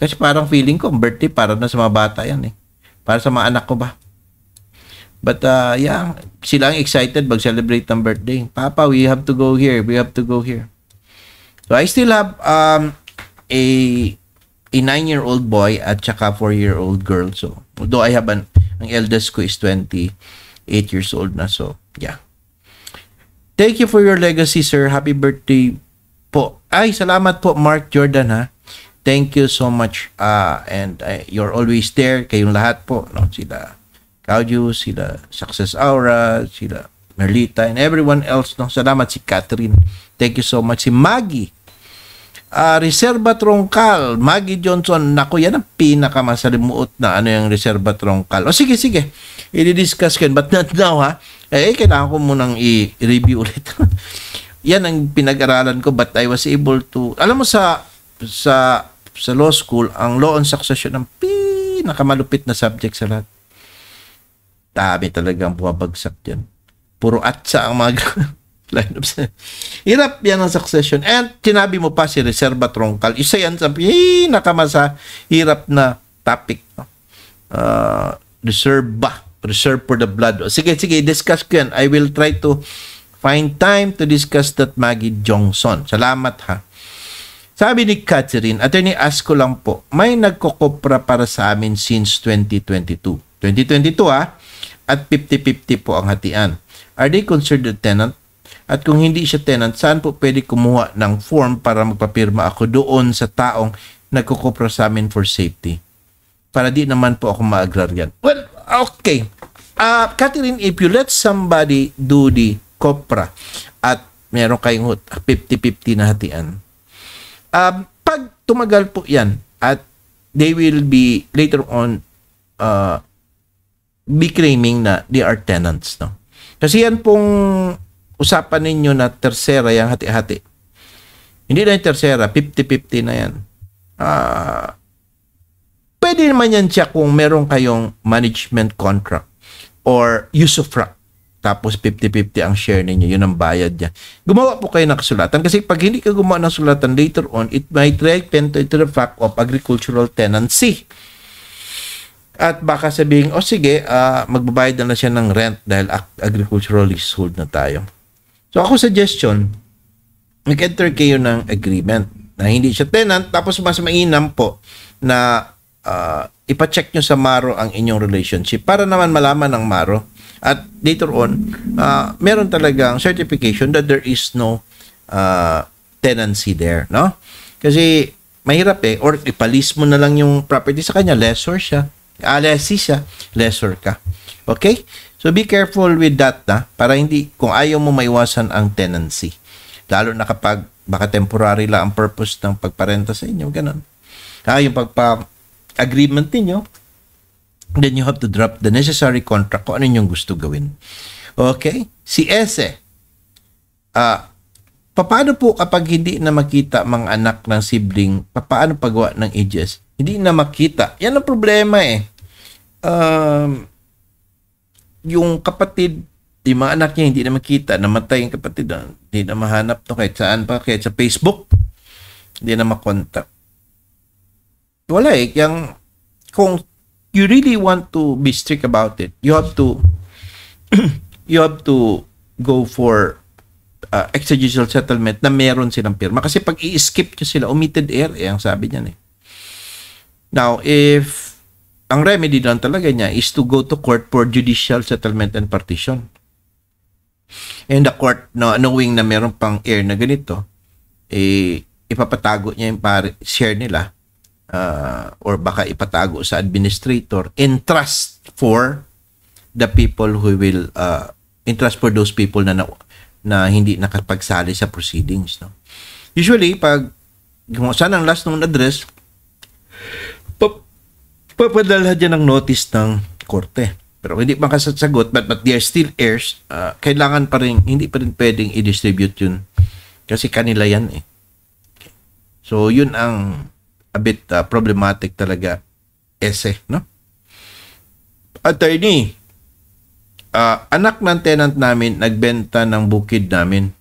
Kasi parang feeling ko, birthday para na sa mga bata yan eh. Para sa mga anak ko ba. But uh, yeah, sila ang excited mag-celebrate ng birthday. Papa, we have to go here. We have to go here. So I still have um, a a 9-year-old boy at saka 4-year-old girl. So, although I have an, ang eldest ko is 28 years old na. So, yeah. Thank you for your legacy, sir. Happy birthday po. Ay, salamat po, Mark Jordan, ha. Thank you so much. Uh, and uh, you're always there. Kayong lahat po. No? Sila Kaudio, sila Success Aura, sila Merlita, and everyone else. No? Salamat si Catherine. Thank you so much. Si Maggie uh, ah, Reserva Troncal, Maggie Johnson. Naku, yan ang pinakamasalimuot na ano yung Reserva Troncal. O sige, sige. I-discuss ko But not now, ha? Eh, kailangan ko munang i-review ulit. yan ang pinag-aralan ko but I was able to... Alam mo sa sa sa law school, ang law on succession ang pinakamalupit na subject sa lahat. Dami talagang buwabagsak dyan. Puro atsa ang mga lineup. Hirap yan ang succession. And tinabi mo pa si Reserva Troncal. Isa yan sa pinakamasa hirap na topic. Uh, ah, reserve ba? Reserve for the blood. Sige, sige, discuss ko yan. I will try to find time to discuss that Maggie Johnson. Salamat ha. Sabi ni Catherine, attorney ask ko lang po, may nagkokopra para sa amin since 2022. 2022 ha, at 50-50 po ang hatian. Are they considered tenant? At kung hindi siya tenant, saan po pwede kumuha ng form para magpapirma ako doon sa taong nagkukupra sa amin for safety? Para di naman po ako maagraryan. Well, okay. Uh, Catherine, if you let somebody do the kopra at meron kayong 50-50 na hatian, uh, pag tumagal po yan at they will be later on uh, be claiming na they are tenants. No? Kasi yan pong usapan ninyo na tersera yung hati-hati. Hindi na yung tersera, 50-50 na yan. Uh, pwede naman yan siya kung meron kayong management contract or usufruct. Tapos 50-50 ang share ninyo, yun ang bayad niya. Gumawa po kayo ng kasulatan kasi pag hindi ka gumawa ng kasulatan later on, it might repent into the fact of agricultural tenancy. At baka sabihin, o oh, sige, uh, magbabayad na lang siya ng rent dahil agricultural leasehold na tayo. So ako suggestion, mag-enter kayo ng agreement na hindi siya tenant tapos mas mainam po na uh, ipacheck nyo sa Maro ang inyong relationship para naman malaman ng Maro at later on uh, meron talagang certification that there is no uh, tenancy there no kasi mahirap eh or ipalis mo na lang yung property sa kanya lessor siya ah, siya lessor ka okay So be careful with that na ah, para hindi kung ayaw mo maiwasan ang tenancy. Lalo na kapag baka temporary lang ang purpose ng pagparenta sa inyo, ganun. Kaya ah, yung pagpa-agreement niyo, then you have to drop the necessary contract kung ano yung gusto gawin. Okay? Si Ese, ah, uh, paano po kapag hindi na makita mga anak ng sibling, paano paggawa ng ages? Hindi na makita. Yan ang problema eh. Um, yung kapatid, yung mga anak niya hindi na makita, namatay yung kapatid, ah. hindi na mahanap to kahit saan pa, kahit sa Facebook, hindi na makontak. Wala eh, yung, kung you really want to be strict about it, you have to, you have to go for uh, extrajudicial settlement na meron silang pirma. Kasi pag i-skip nyo sila, omitted error, eh, ang sabi niya eh. Now, if ang remedy lang talaga niya is to go to court for judicial settlement and partition. And eh, the court, no, knowing na meron pang heir na ganito, eh, ipapatago niya yung pare, share nila uh, or baka ipatago sa administrator in trust for the people who will uh, in trust for those people na, na na hindi nakapagsali sa proceedings no usually pag saan ang last known address papadalha dyan ng notice ng korte. Pero hindi pa kasasagot, but, but they are still heirs, uh, kailangan pa rin, hindi pa rin pwedeng i-distribute yun. Kasi kanila yan eh. So, yun ang a bit uh, problematic talaga ese, no? Attorney, uh, anak ng tenant namin nagbenta ng bukid namin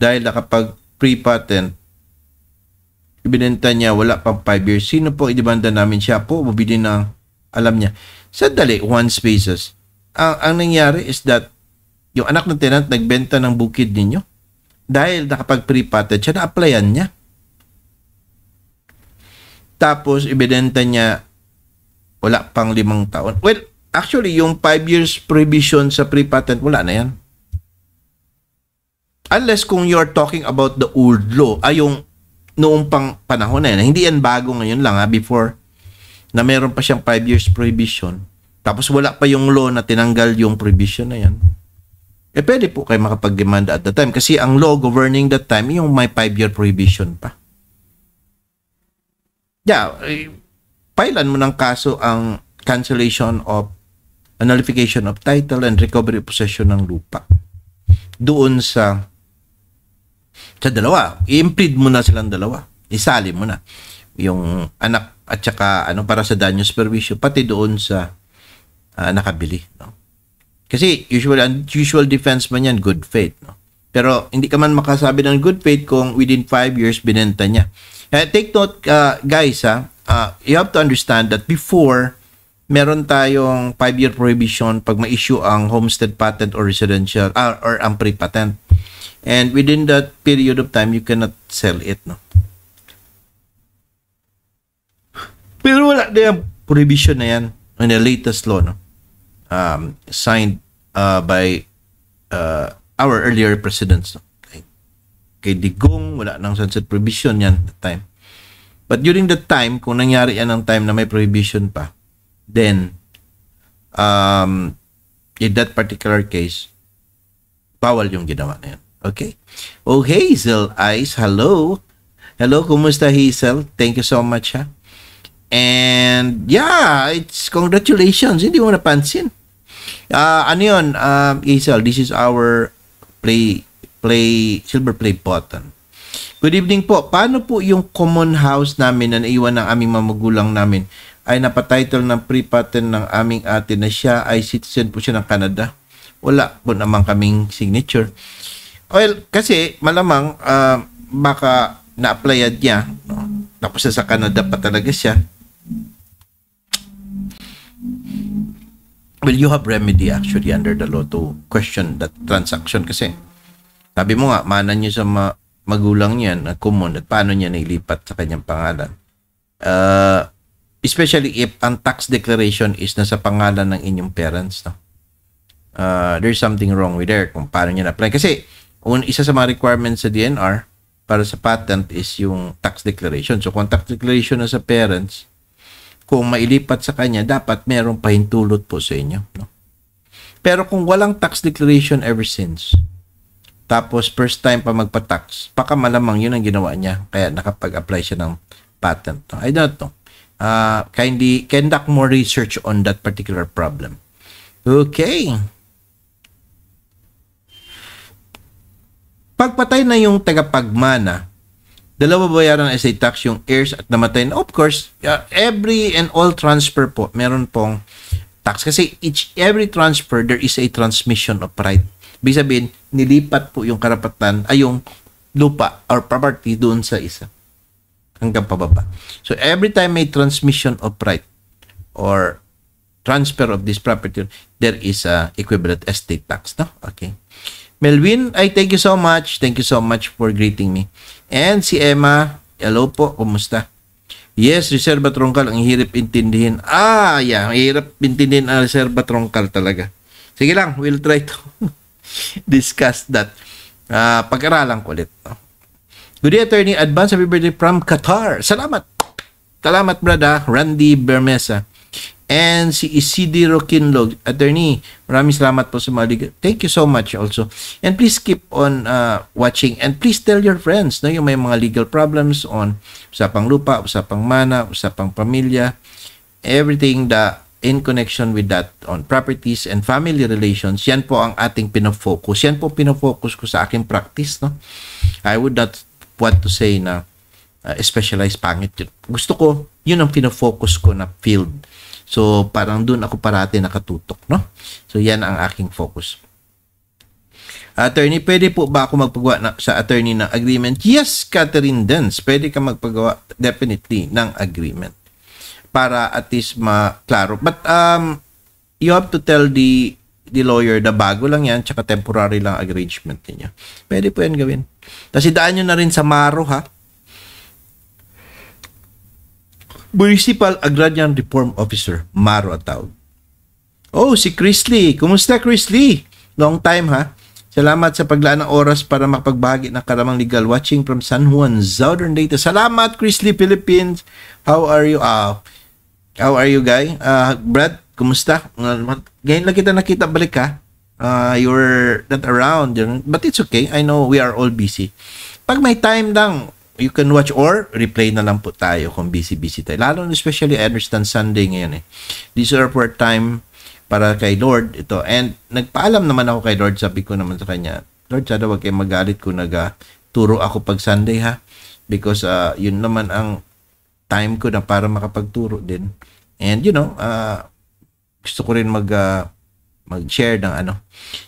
dahil nakapag pre-patent Ibinenta niya, wala pang 5 years. Sino po idibanda namin siya po? Bumili na alam niya. Sadali, one spaces. Ang, ang nangyari is that yung anak ng tenant nagbenta ng bukid ninyo dahil nakapag-pre-patent siya, na-applyan niya. Tapos, ibinenta niya wala pang limang taon. Well, actually, yung 5 years provision sa pre-patent, wala na yan. Unless kung you're talking about the old law, ay yung noong pang panahon na yan. Hindi yan bago ngayon lang ha, before na meron pa siyang 5 years prohibition. Tapos wala pa yung law na tinanggal yung prohibition na yan. Eh pwede po kayo makapag demand at the time kasi ang law governing that time yung may 5-year prohibition pa. Yeah, eh, pailan mo ng kaso ang cancellation of nullification of title and recovery of possession ng lupa doon sa sa dalawa. I-implead mo na silang dalawa. Isali mo na. Yung anak at saka ano para sa daños per pati doon sa uh, nakabili no kasi usual ang usual defense man yan good faith no pero hindi ka man makasabi ng good faith kung within 5 years binenta niya uh, take note uh, guys ha uh, ah, you have to understand that before meron tayong 5 year prohibition pag ma-issue ang homestead patent or residential uh, or ang pre-patent and within that period of time you cannot sell it no pero wala na yung prohibition na yan in the latest law no um, signed uh, by uh, our earlier presidents no? kay, kay Digong wala nang sunset prohibition yan at time but during that time kung nangyari yan ng time na may prohibition pa then um, in that particular case bawal yung ginawa na yan Okay? Oh, Hazel Ice, hello. Hello, kumusta Hazel? Thank you so much ha. And yeah, it's congratulations. Hindi mo napansin. Uh, ano yun, um, Hazel, this is our play, play, silver play button. Good evening po. Paano po yung common house namin na naiwan ng aming magulang namin? ay napatitle ng pre-patent ng aming ate na siya ay citizen po siya ng Canada. Wala po naman kaming signature. Well, kasi malamang uh, baka na applyad niya. No? Tapos sa Canada pa talaga siya. Well, you have remedy actually under the law to question that transaction kasi sabi mo nga, manan niyo sa ma- magulang niya na common at paano niya nailipat sa kanyang pangalan. Uh, especially if ang tax declaration is nasa pangalan ng inyong parents. No? Uh, there's something wrong with there kung paano niya na-apply. Kasi un, isa sa mga requirements sa DNR para sa patent is yung tax declaration. So kung tax declaration na sa parents, kung mailipat sa kanya, dapat merong pahintulot po sa inyo. No? Pero kung walang tax declaration ever since, tapos first time pa magpa-tax, baka malamang yun ang ginawa niya. Kaya nakapag-apply siya ng patent. No? I don't know. Uh, kindly conduct more research on that particular problem. Okay. Pagpatay na yung tagapagmana, dalawa bayaran ng estate tax yung heirs at namatay. Of course, uh, every and all transfer po, meron pong tax. Kasi each, every transfer, there is a transmission of right. Ibig sabihin, nilipat po yung karapatan, ay yung lupa or property doon sa isa. Hanggang pababa. So, every time may transmission of right or transfer of this property, there is a uh, equivalent estate tax. No? Okay. Melvin, I thank you so much. Thank you so much for greeting me. And si Emma, hello po, kumusta? Yes, reserva troncal, ang hirap intindihin. Ah, yeah, ang hirap intindihin ang reserva troncal talaga. Sige lang, we'll try to discuss that. Uh, pag-aralan ko ulit. No? Good day, attorney. Advance happy birthday from Qatar. Salamat. Salamat, brada. Randy Bermesa and si Isidro Kinlog. Attorney, maraming salamat po sa mga Thank you so much also. And please keep on uh, watching and please tell your friends no, yung may mga legal problems on usapang lupa, usapang mana, usapang pamilya, everything that in connection with that on properties and family relations, yan po ang ating pinofocus. Yan po pinofocus ko sa aking practice. No? I would not want to say na uh, specialized pangit Gusto ko, yun ang pinofocus ko na field So, parang doon ako parati nakatutok, no? So, yan ang aking focus. Attorney, pwede po ba ako magpagawa na, sa attorney ng agreement? Yes, Catherine Dens, pwede ka magpagawa definitely ng agreement para at least maklaro. But um, you have to tell the the lawyer na bago lang yan, tsaka temporary lang arrangement niya. Pwede po yan gawin. Tapos idaan nyo na rin sa Maro, ha? Municipal Agrarian Reform Officer, Maro Ataw. Oh, si Chris Lee. Kumusta Chris Lee? Long time ha? Salamat sa paglaan ng oras para makapagbahagi ng karamang legal watching from San Juan, Southern Data. Salamat Chris Lee Philippines. How are you? Uh, how are you guy? Uh, Brad, kumusta? Ngayon lang kita nakita balik ha? Uh, you're not around. But it's okay. I know we are all busy. Pag may time lang, you can watch or replay na lang po tayo kung busy-busy tayo. Lalo na especially, I understand Sunday ngayon eh. These are time para kay Lord ito. And nagpaalam naman ako kay Lord, sabi ko naman sa kanya, Lord, sana wag kayong magalit kung nag-turo ako pag Sunday ha. Because uh, yun naman ang time ko na para makapagturo din. And you know, uh, gusto ko rin mag uh, mag-share ng ano.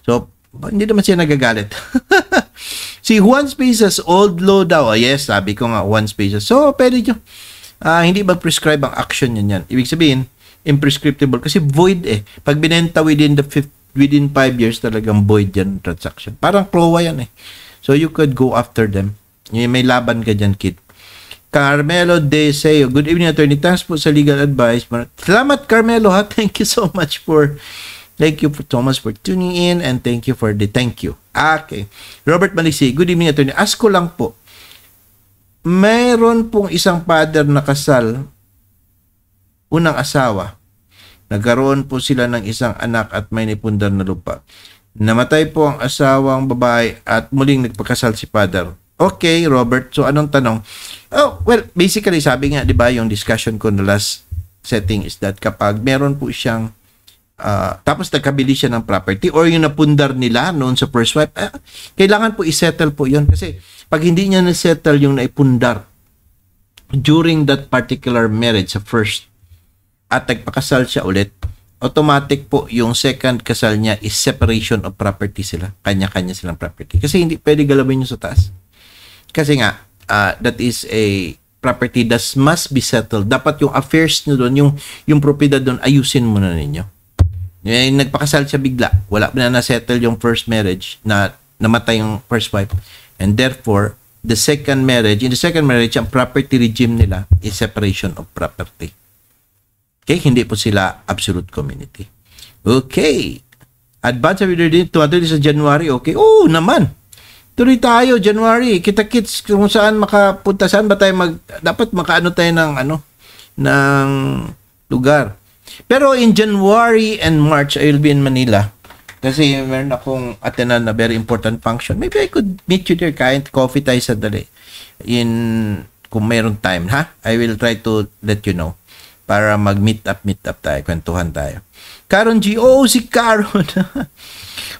So, hindi naman siya nagagalit. Si Juan Spaces, old law daw. Oh, yes, sabi ko nga, Juan Spaces. So, pwede nyo. Uh, hindi mag prescribe ang action yun yan? Ibig sabihin, imprescriptible. Kasi void eh. Pag binenta within the fifth, within 5 years, talagang void yan transaction. Parang CLOA yan eh. So, you could go after them. May laban ka dyan, kid. Carmelo De Seo. Good evening, Attorney. Thanks po sa legal advice. Salamat, Carmelo, ha? Thank you so much for... Thank you for Thomas for tuning in and thank you for the thank you. Okay. Robert Malisi, good evening attorney. Ask ko lang po, mayroon pong isang father na kasal, unang asawa. Nagkaroon po sila ng isang anak at may nipundar na lupa. Namatay po ang asawang babae at muling nagpakasal si father. Okay, Robert. So, anong tanong? Oh, well, basically, sabi nga, di ba, yung discussion ko na last setting is that kapag meron po siyang uh, tapos nagkabili siya ng property or yung napundar nila noon sa first wife, eh, kailangan po isettle po yun kasi pag hindi niya na-settle yung naipundar during that particular marriage sa first at nagpakasal siya ulit, automatic po yung second kasal niya is separation of property sila. Kanya-kanya silang property. Kasi hindi pwede galawin yung sa taas. Kasi nga, uh, that is a property that must be settled. Dapat yung affairs nyo doon, yung, yung propiedad doon, ayusin muna ninyo. Yung eh, nagpakasal siya bigla, wala pa na na-settle yung first marriage, na namatay yung first wife. And therefore, the second marriage, in the second marriage, ang property regime nila is separation of property. Okay, hindi po sila absolute community. Okay. Advance sabi din, tumatuli sa January, okay. oh, naman. Tuloy tayo, January. Kita-kits kung saan makapunta, saan ba tayo mag, dapat makaano tayo ng ano, ng lugar. Pero in January and March, I will be in Manila. Kasi meron akong attendan na very important function. Maybe I could meet you there, kahit coffee tayo sandali. In, kung mayroong time, ha? I will try to let you know. Para mag-meet up, meet up tayo, kwentuhan tayo. Karon G, oo oh, si Karon.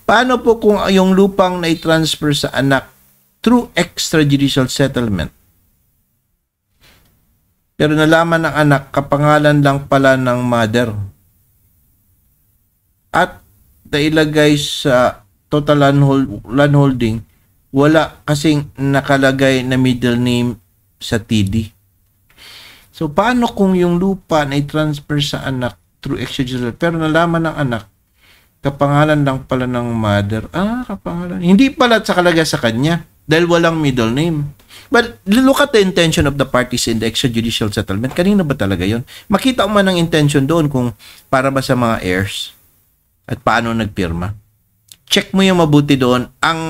Paano po kung yung lupang na i-transfer sa anak through extrajudicial settlement? Pero nalaman ng anak, kapangalan lang pala ng mother. At nailagay sa total land holding, wala kasing nakalagay na middle name sa TD. So, paano kung yung lupa na i-transfer sa anak through extrajudicial, pero nalaman ng anak, kapangalan lang pala ng mother. Ah, kapangalan. Hindi pala sa kalaga sa kanya. Dahil walang middle name. But look at the intention of the parties in the extrajudicial settlement. Kanina ba talaga yon? Makita mo man ang intention doon kung para ba sa mga heirs at paano nagpirma. Check mo yung mabuti doon. Ang,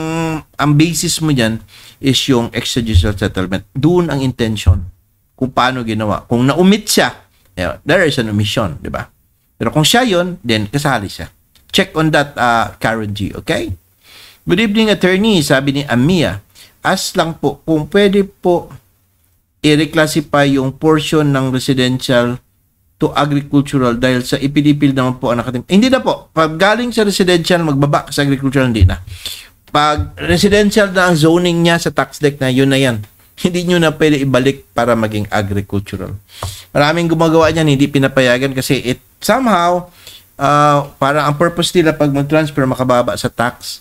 ang basis mo dyan is yung extrajudicial settlement. Doon ang intention kung paano ginawa. Kung naumit siya, eh, there is an omission, di ba? Pero kung siya yon then kasali siya. Check on that, uh, Karen G, okay? Good evening, attorney. Sabi ni Amia, as lang po kung pwede po i-reclassify yung portion ng residential to agricultural dahil sa ipilipil naman po ang nakatim. Eh, hindi na po. Pag galing sa residential, magbaba sa agricultural, hindi na. Pag residential na ang zoning niya sa tax deck na, yun na yan. Hindi nyo na pwede ibalik para maging agricultural. Maraming gumagawa niyan, hindi pinapayagan kasi it somehow, uh, para ang purpose nila pag mag-transfer, makababa sa tax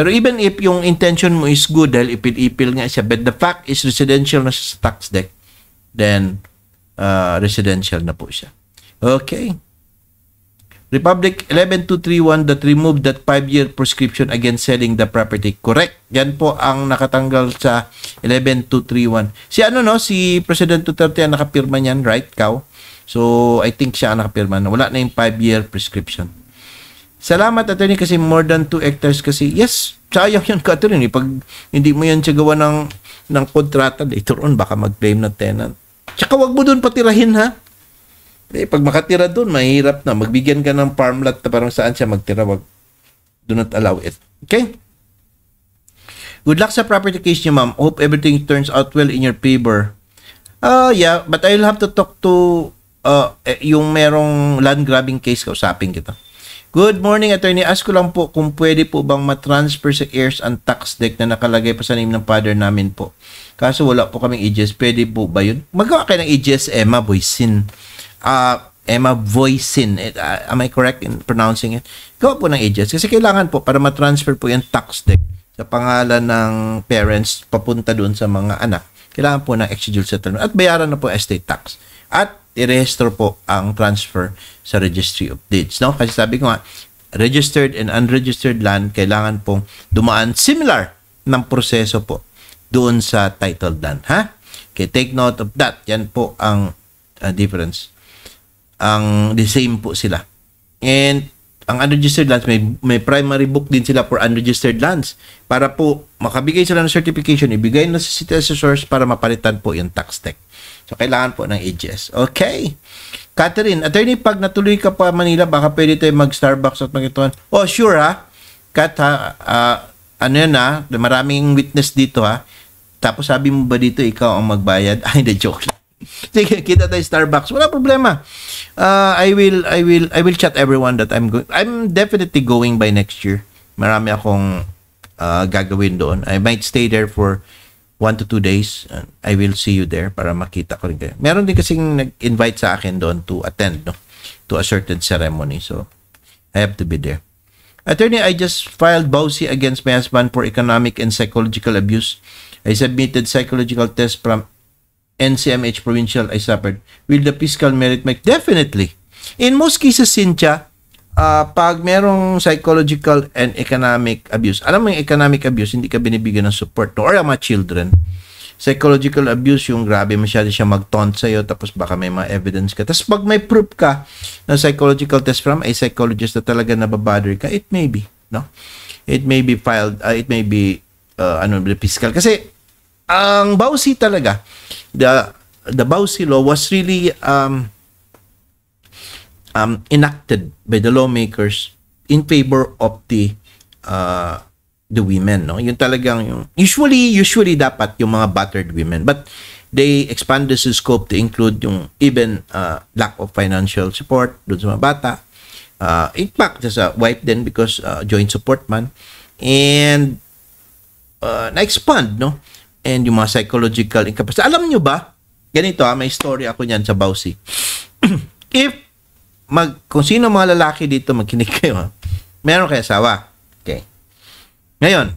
pero even if yung intention mo is good dahil ipil-ipil nga siya, but the fact is residential na siya sa tax deck, then uh, residential na po siya. Okay. Republic 11231 that removed that 5-year prescription against selling the property. Correct. Yan po ang nakatanggal sa 11231. Si ano no, si President Duterte ang nakapirma niyan, right, Kao? So, I think siya ang nakapirma. Wala na yung 5-year prescription. Salamat, attorney, kasi more than 2 hectares kasi. Yes, sayang yan ka, attorney. Pag hindi mo yan siya gawa ng, ng kontrata, later on, baka mag-claim ng tenant. Tsaka wag mo doon patirahin, ha? Eh, pag makatira doon, mahirap na. Magbigyan ka ng farmland na parang saan siya magtira. Wag, do not allow it. Okay? Good luck sa property case niyo, ma'am. Hope everything turns out well in your favor. Uh, yeah, but I'll have to talk to uh, eh, yung merong land grabbing case, kausapin kita. Good morning, Attorney. Ask ko lang po kung pwede po bang matransfer sa heirs ang tax deck na nakalagay pa sa name ng father namin po. Kaso wala po kaming EGS. Pwede po ba yun? Magawa kayo ng EGS, Emma Boysin. Uh, Emma Voisin. Uh, eh, ah, am I correct in pronouncing it? Gawa po ng EGS. Kasi kailangan po para matransfer po yung tax deck sa pangalan ng parents papunta doon sa mga anak. Kailangan po ng ex schedule settlement. At bayaran na po estate tax. At i-register po ang transfer sa Registry of Deeds. No? Kasi sabi ko nga, registered and unregistered land, kailangan pong dumaan similar ng proseso po doon sa title land. Ha? Okay, take note of that. Yan po ang uh, difference. Ang the same po sila. And ang unregistered lands, may, may primary book din sila for unregistered lands. Para po makabigay sila ng certification, ibigay na sa city assessors para mapalitan po yung tax tech. So, kailangan po ng ages. Okay. Catherine, attorney, pag natuloy ka pa Manila, baka pwede tayo mag-Starbucks at magkituan. Oh, sure ha. Kat ha, uh, ano yan ha, maraming witness dito ha. Tapos sabi mo ba dito, ikaw ang magbayad? Ay, the joke lang. Sige, kita tayo Starbucks. Wala problema. Uh, I will I will I will chat everyone that I'm going. I'm definitely going by next year. Marami akong uh, gagawin doon. I might stay there for one to two days, uh, I will see you there para makita ko rin kayo. Meron din kasing nag-invite sa akin doon to attend, no? To a certain ceremony. So, I have to be there. Attorney, I just filed Bausi against my husband for economic and psychological abuse. I submitted psychological test from NCMH provincial I suffered. Will the fiscal merit make? Definitely. In most cases, Cynthia, uh, pag merong psychological and economic abuse, alam mo yung economic abuse, hindi ka binibigyan ng support no? or yung mga children. Psychological abuse, yung grabe masyado siya mag-taunt sa'yo, tapos baka may mga evidence ka. Tapos pag may proof ka na psychological test from a psychologist na talaga nababother ka, it may be, no? It may be filed, uh, it may be, uh, ano, fiscal. Kasi, ang Bausi talaga, the, the Bausi law was really, um, um, enacted by the lawmakers in favor of the uh, the women no yung talagang yung usually usually dapat yung mga battered women but they expanded the scope to include yung even uh, lack of financial support doon sa mga bata uh, in fact as a wife then because uh, joint support man and uh, na-expand no and yung mga psychological incapacity alam nyo ba ganito ha ah, may story ako niyan sa Bausi if mag, kung sino mga lalaki dito, magkinig kayo. Ha? Meron kayo asawa. Okay. Ngayon,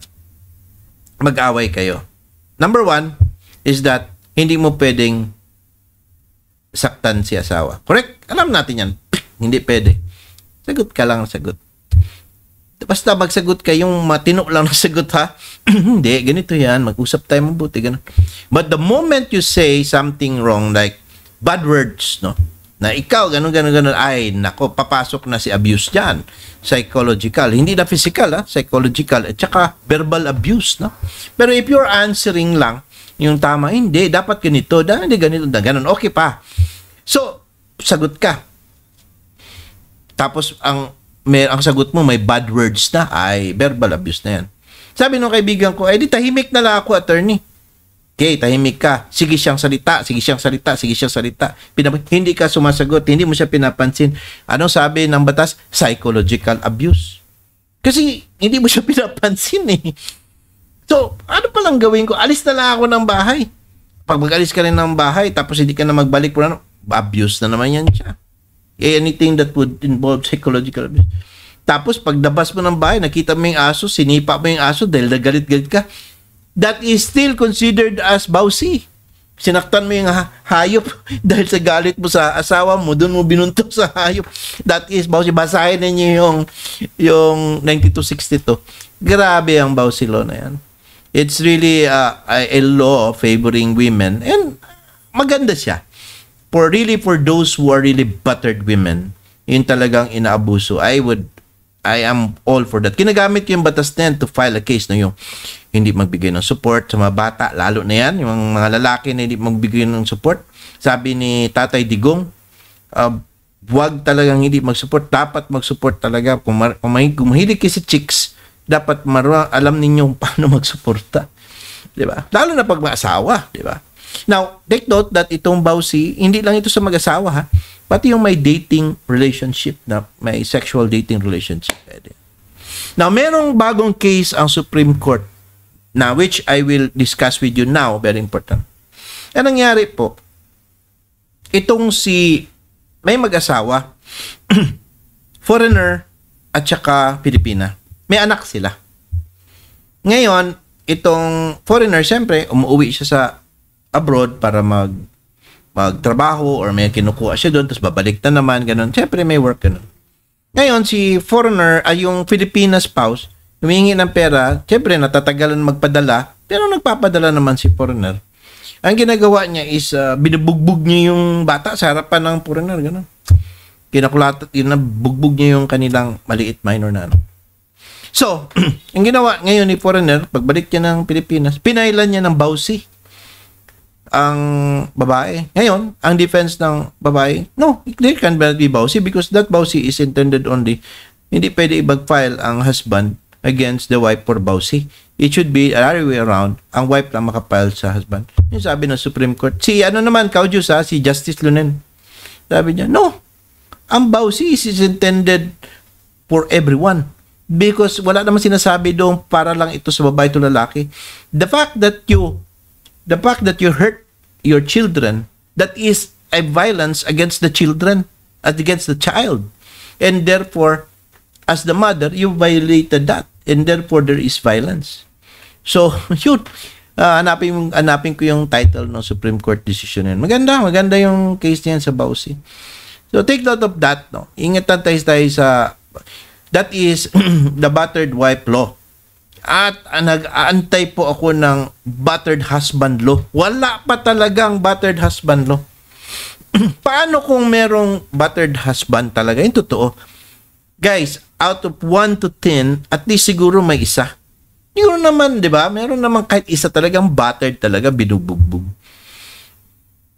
mag-away kayo. Number one is that hindi mo pwedeng saktan si asawa. Correct? Alam natin yan. hindi pwede. Sagot ka lang sagot. Basta magsagot kayo yung matino lang na sagot ha. hindi, ganito yan. Mag-usap tayo mabuti. Ganun. But the moment you say something wrong like bad words, no? na ikaw, ganun, ganun, ganun, ay, nako, papasok na si abuse dyan. Psychological, hindi na physical, ha? psychological, at saka verbal abuse. No? Pero if you're answering lang, yung tama, hindi, dapat ganito, da, hindi ganito, da, ganun, okay pa. So, sagot ka. Tapos, ang, may, ang sagot mo, may bad words na, ay, verbal abuse na yan. Sabi ng kaibigan ko, ay, di tahimik na lang ako, attorney. Okay, tahimik ka. Sige siyang salita, sige siyang salita, sige siyang salita. Pinap- hindi ka sumasagot, hindi mo siya pinapansin. Anong sabi ng batas? Psychological abuse. Kasi hindi mo siya pinapansin eh. So, ano pa lang gawin ko? Alis na lang ako ng bahay. Pag mag-alis ka rin ng bahay, tapos hindi ka na magbalik po ano, abuse na naman yan siya. Eh, anything that would involve psychological abuse. Tapos, pagdabas mo ng bahay, nakita mo yung aso, sinipa mo yung aso dahil nagalit-galit ka, that is still considered as bawsi. Sinaktan mo yung hayop dahil sa galit mo sa asawa mo, doon mo binuntok sa hayop. That is bawsi. Basahin ninyo yung, yung 9262. Grabe ang bawsi law na yan. It's really uh, a, a law favoring women and maganda siya. For really for those who are really buttered women, yun talagang inaabuso. I would I am all for that. Kinagamit yung batas na yan to file a case na yung hindi magbigay ng support sa mga bata, lalo na yan, yung mga lalaki na hindi magbigay ng support. Sabi ni Tatay Digong, uh, wag talagang hindi mag-support. Dapat mag-support talaga. Kung, ma- kung mahilig kayo sa chicks, dapat mar- alam ninyo paano magsuporta. Di ba? Lalo na pag mag-asawa, di ba? Now, take note that itong bawsi, hindi lang ito sa mag-asawa ha. Pati yung may dating relationship na may sexual dating relationship pwede. Now, merong bagong case ang Supreme Court na which I will discuss with you now, very important. Ano nangyari po, itong si may mag-asawa, foreigner at saka Pilipina. May anak sila. Ngayon, itong foreigner, siyempre, umuwi siya sa abroad para mag pagtrabaho or may kinukuha siya doon, tapos babalik na naman, ganun. syempre may work ganun. Ngayon, si foreigner, ay yung Filipina spouse, humingi ng pera, syempre natatagalan magpadala, pero nagpapadala naman si foreigner. Ang ginagawa niya is, uh, binubugbog niya yung bata sa harapan ng foreigner, ganun. Kinakulat, at binabugbog niya yung kanilang maliit minor na ano. So, ang ginawa ngayon ni foreigner, pagbalik niya ng Pilipinas, pinailan niya ng bawsi ang babae. Ngayon, ang defense ng babae, no, there can be bawsi because that bawsi is intended only. Hindi pwede ibag-file ang husband against the wife for bawsi. It should be the other way around. Ang wife lang makapile sa husband. Yung sabi ng Supreme Court. Si ano naman, Kaudius ha, si Justice Lunen. Sabi niya, no, ang bawsi is intended for everyone because wala naman sinasabi doon para lang ito sa babae to lalaki. The fact that you the fact that you hurt your children. That is a violence against the children, against the child. And therefore, as the mother, you violated that. And therefore, there is violence. So, yun. Uh, hanapin, hanapin ko yung title ng Supreme Court decision yun. Maganda, maganda yung case niyan sa Bausi. So, take note of that. No? Ingatan tayo, tayo sa... That is the battered wife law at uh, nag-aantay po ako ng battered husband law. Wala pa talagang battered husband law. Paano kung merong battered husband talaga? Yung totoo. Guys, out of 1 to 10, at least siguro may isa. Siguro naman, di ba? Meron naman kahit isa talagang battered talaga, binubugbog.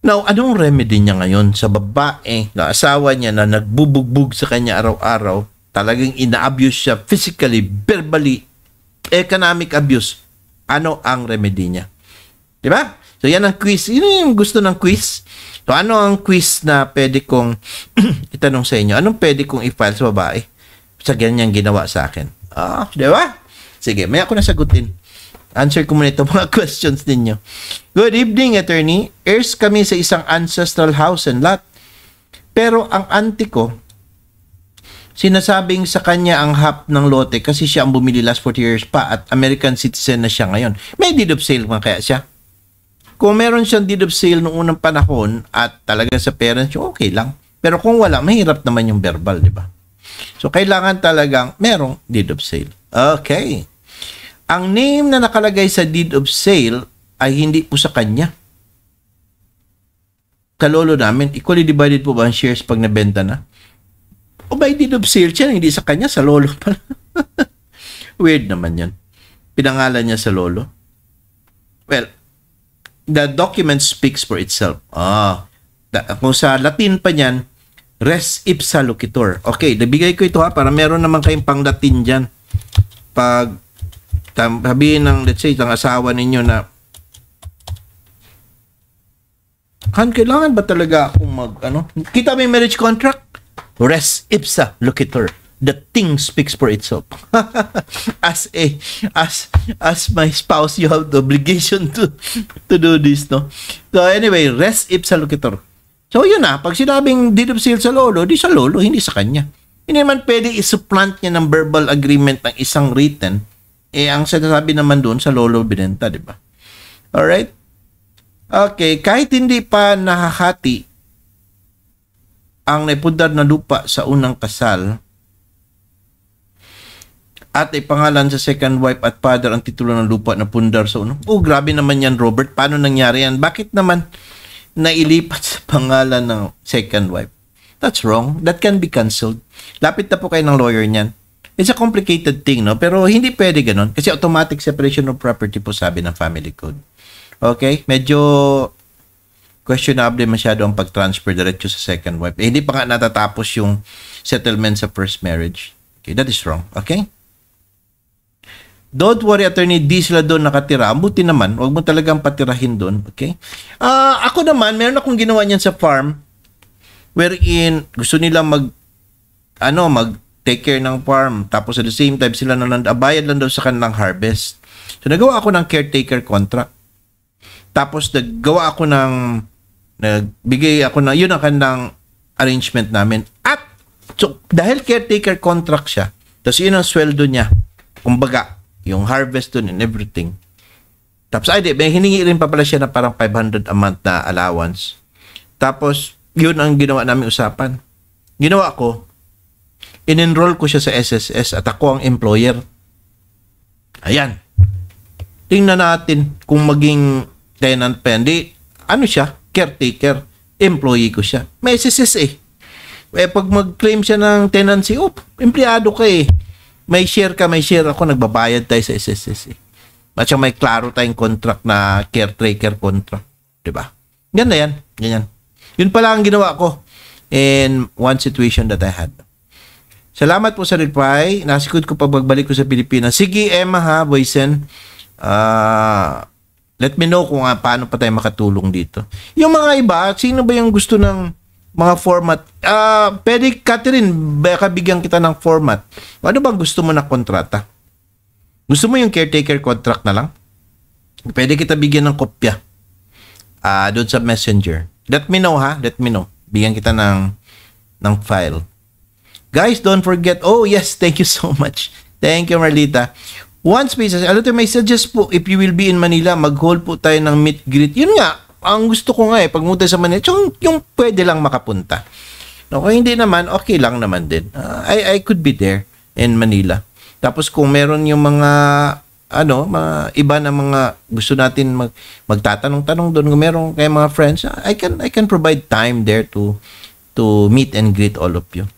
Now, anong remedy niya ngayon sa babae na asawa niya na nagbubugbog sa kanya araw-araw? Talagang ina-abuse siya physically, verbally, economic abuse, ano ang remedy niya? Di ba? So yan ang quiz. Yun yung gusto ng quiz. So ano ang quiz na pwede kong itanong sa inyo? Anong pwede kong i-file sa babae? Sa ganyang ginawa sa akin. Ah, di ba? Sige, may ako nasagutin. Answer ko muna ito mga questions ninyo. Good evening, attorney. Heirs kami sa isang ancestral house and lot. Pero ang auntie ko, sinasabing sa kanya ang half ng lote kasi siya ang bumili last 40 years pa at American citizen na siya ngayon. May deed of sale man kaya siya? Kung meron siyang deed of sale noong unang panahon at talaga sa parents niya, okay lang. Pero kung wala, mahirap naman yung verbal, di ba? So, kailangan talagang merong deed of sale. Okay. Ang name na nakalagay sa deed of sale ay hindi po sa kanya. Kalolo namin, equally divided po ba ang shares pag nabenta na? O may dinubsil siya, hindi sa kanya, sa lolo pala. Weird naman yan. Pinangalan niya sa lolo. Well, the document speaks for itself. Ah, kung sa Latin pa niyan, res ipsa loquitur. Okay, nabigay ko ito ha para meron naman kayong pang Latin dyan. Pag tam, sabihin ng, let's say, ng asawa ninyo na Han, kailangan ba talaga akong mag, ano? Kita may marriage contract? res ipsa locator the thing speaks for itself. as a as as my spouse, you have the obligation to to do this, no? So anyway, res ipsa locator. So yun na, pag sinabing deed of sale sa lolo, di sa lolo, hindi sa kanya. Hindi naman pwede isupplant niya ng verbal agreement ng isang written. Eh, ang sinasabi naman doon sa lolo binenta, di ba? all right Okay, kahit hindi pa nahahati ang naipundar na lupa sa unang kasal at ipangalan sa second wife at father ang titulo ng lupa na pundar sa unang. Oh, grabe naman yan, Robert. Paano nangyari yan? Bakit naman nailipat sa pangalan ng second wife? That's wrong. That can be cancelled. Lapit na po kayo ng lawyer niyan. It's a complicated thing, no? Pero hindi pwede ganun. Kasi automatic separation of property po sabi ng family code. Okay? Medyo questionable masyado ang pag-transfer diretso sa second wife. Eh, hindi pa nga natatapos yung settlement sa first marriage. Okay, that is wrong. Okay? Don't worry, attorney, di sila doon nakatira. Buti naman, huwag mo talagang patirahin doon. Okay? Uh, ako naman, meron akong ginawa niyan sa farm wherein gusto nila mag ano, mag take care ng farm. Tapos at the same time, sila nalang abayad lang daw sa kanilang harvest. So, nagawa ako ng caretaker contract. Tapos, nagawa ako ng Nagbigay ako na, yun ang kandang arrangement namin. At, so, dahil caretaker contract siya, tapos yun ang sweldo niya. Kumbaga, yung harvest dun and everything. Tapos, ay di, may hiningi rin pa pala siya na parang 500 a month na allowance. Tapos, yun ang ginawa namin usapan. Ginawa ko, in-enroll ko siya sa SSS at ako ang employer. Ayan. Tingnan natin kung maging tenant pa yan. Di, ano siya? caretaker. Employee ko siya. May SSS eh. Eh, pag mag-claim siya ng tenancy, oh, empleyado ka eh. May share ka, may share ako. Nagbabayad tayo sa SSS eh. At saka may klaro tayong contract na caretaker contract. ba? Diba? Yan na yan. Yan yan. Yun pala ang ginawa ko in one situation that I had. Salamat po sa reply. Nasikod ko pagbalik ko sa Pilipinas. Sige, Emma ha, Boysen. Ah... Uh, Let me know kung ah, paano pa tayo makatulong dito. Yung mga iba, sino ba yung gusto ng mga format? Uh, pwede, Catherine, baka bigyan kita ng format. Ano bang gusto mo na kontrata? Gusto mo yung caretaker contract na lang? Pwede kita bigyan ng kopya uh, doon sa messenger. Let me know ha, let me know. Bigyan kita ng, ng file. Guys, don't forget. Oh, yes, thank you so much. Thank you, Marlita. Once Spaces, Alito, may suggest po, if you will be in Manila, mag-hold po tayo ng meet greet. Yun nga, ang gusto ko nga eh, pagmunta sa Manila, yung, yung pwede lang makapunta. No, kung hindi naman, okay lang naman din. Uh, I, I could be there in Manila. Tapos kung meron yung mga ano, mga iba na mga gusto natin mag magtatanong-tanong doon, kung meron kay mga friends, I can I can provide time there to to meet and greet all of you.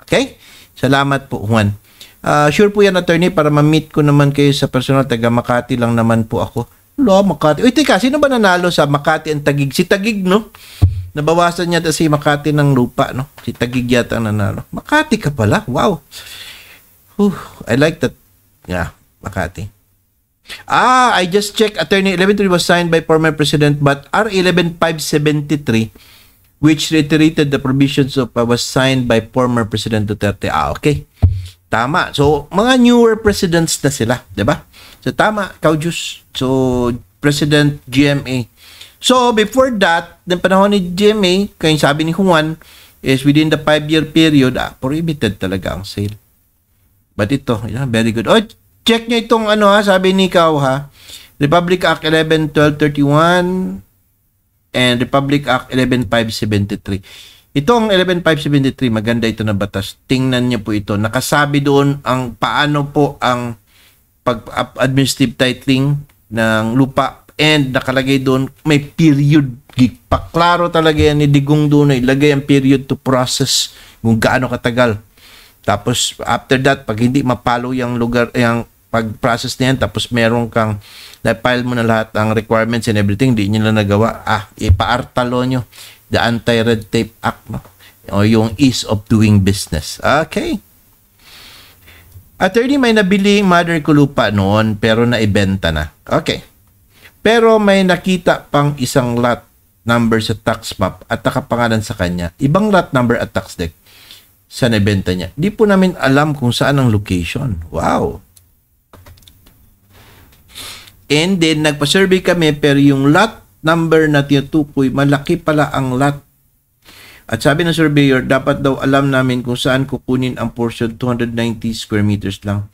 Okay? Salamat po, Juan. Uh, sure po yan, attorney, para ma-meet ko naman kayo sa personal. Taga Makati lang naman po ako. Lo, Makati. Uy, teka, sino ba nanalo sa Makati ang Tagig? Si Tagig, no? Nabawasan niya si Makati ng lupa, no? Si Tagig yata ang nanalo. Makati ka pala. Wow. Whew, I like that. Yeah, Makati. Ah, I just checked. Attorney 113 was signed by former President, but R11573, which reiterated the provisions of uh, was signed by former President Duterte. Ah, okay. Tama. So, mga newer presidents na sila, di ba? So, tama, Kaujus. So, President GMA. So, before that, ng panahon ni GMA, kaya sabi ni Juan, is within the five-year period, ah, prohibited talaga ang sale. But ito, yeah, very good. Oh, check nyo itong ano ha, ah, sabi ni Kau ha. Republic Act 11-1231 and Republic Act 11573. Itong 11573, maganda ito na batas. Tingnan niyo po ito. Nakasabi doon ang paano po ang pag-administrative titling ng lupa and nakalagay doon may period. Paklaro talaga yan ni Digong doon. Ilagay ang period to process kung gaano katagal. Tapos after that, pag hindi mapalo yung lugar, yung pag-process na yan, tapos meron kang na-file mo na lahat ang requirements and everything, hindi nyo na nagawa, ah, ipaartalo nyo the Anti-Red Tape Act, no? o yung ease of doing business. Okay. Attorney, may nabili mother ko lupa noon pero naibenta na. Okay. Pero may nakita pang isang lot number sa tax map at nakapangalan sa kanya. Ibang lot number at tax deck sa naibenta niya. Di po namin alam kung saan ang location. Wow. And then, nagpa-survey kami pero yung lot number na tinutukoy, malaki pala ang lot. At sabi ng surveyor, dapat daw alam namin kung saan kukunin ang portion 290 square meters lang.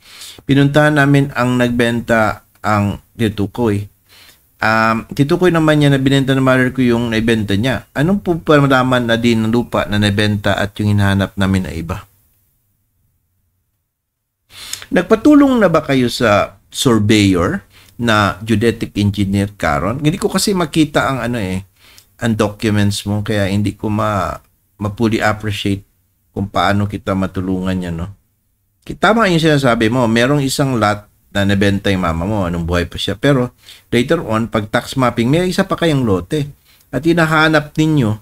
Pinuntahan namin ang nagbenta ang tinutukoy. Um, titukoy naman niya na binenta ng mother ko yung naibenta niya. Anong po pamalaman na din ng lupa na naibenta at yung hinahanap namin na iba? Nagpatulong na ba kayo sa surveyor? na geodetic engineer karon. Hindi ko kasi makita ang ano eh, ang documents mo kaya hindi ko ma mapuli appreciate kung paano kita matulungan yan, no? Tama yung sinasabi mo, merong isang lot na nabenta yung mama mo, anong buhay pa siya. Pero later on, pag tax mapping, may isa pa kayong lote. At hinahanap ninyo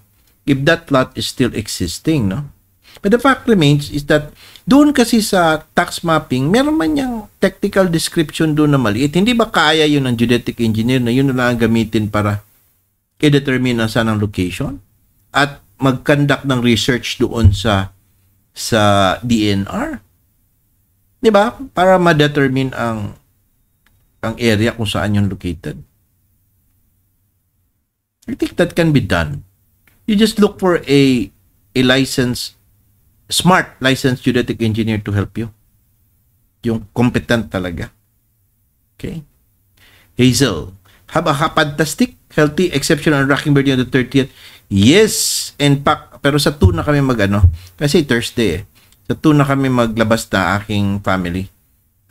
if that lot is still existing, no? But the fact remains is that doon kasi sa tax mapping, meron man yung technical description doon na maliit. Hindi ba kaya yun ng geodetic engineer na yun na lang gamitin para i-determine ang saan ang location? At mag-conduct ng research doon sa sa DNR. 'Di ba? Para ma-determine ang ang area kung saan yung located. I think that can be done. You just look for a a license smart licensed geodetic engineer to help you. Yung competent talaga. Okay? Hazel, have a fantastic, healthy, exceptional rocking birthday on the 30th. Yes, and pack. Pero sa 2 na kami mag ano, kasi Thursday eh. Sa 2 na kami maglabas na aking family.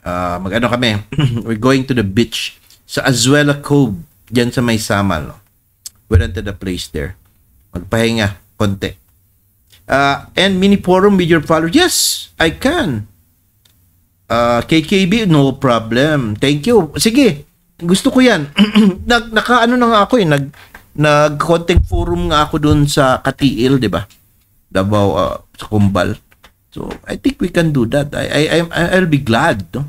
Uh, mag ano kami, we're going to the beach sa Azuela Cove, diyan sa may Samal. No? We rented a place there. Magpahinga, konti uh, and mini forum with your followers. Yes, I can. Uh, KKB, no problem. Thank you. Sige, gusto ko yan. nag, naka ano na nga ako eh, nag, nag content forum nga ako doon sa Katiil, di ba? Davao, uh, sa Kumbal. So, I think we can do that. I, I, I, I'll be glad. No?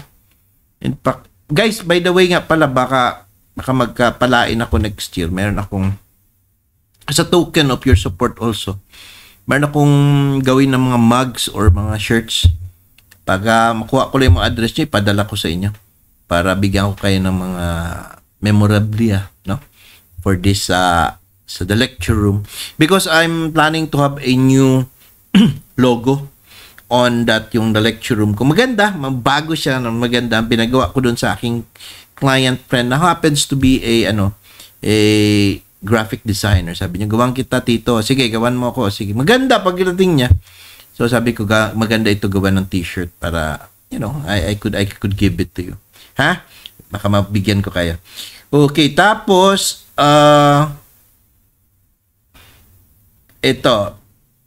In fact, guys, by the way nga pala, baka, baka magkapalain ako next year. Meron akong, as a token of your support also, meron akong gawin ng mga mugs or mga shirts. Pag uh, makuha ko lang yung mga address niya, ipadala ko sa inyo para bigyan ko kayo ng mga memorabilia, no? For this uh, sa the lecture room because I'm planning to have a new logo on that yung the lecture room ko. Maganda, bago siya, maganda ang ko dun sa aking client friend na happens to be a ano, a graphic designer. Sabi niya, gawan kita tito. Sige, gawan mo ako. Sige, maganda pagdating niya. So sabi ko, maganda ito gawa ng t-shirt para, you know, I, I, could, I could give it to you. Ha? Baka mabigyan ko kaya. Okay, tapos, uh, ito,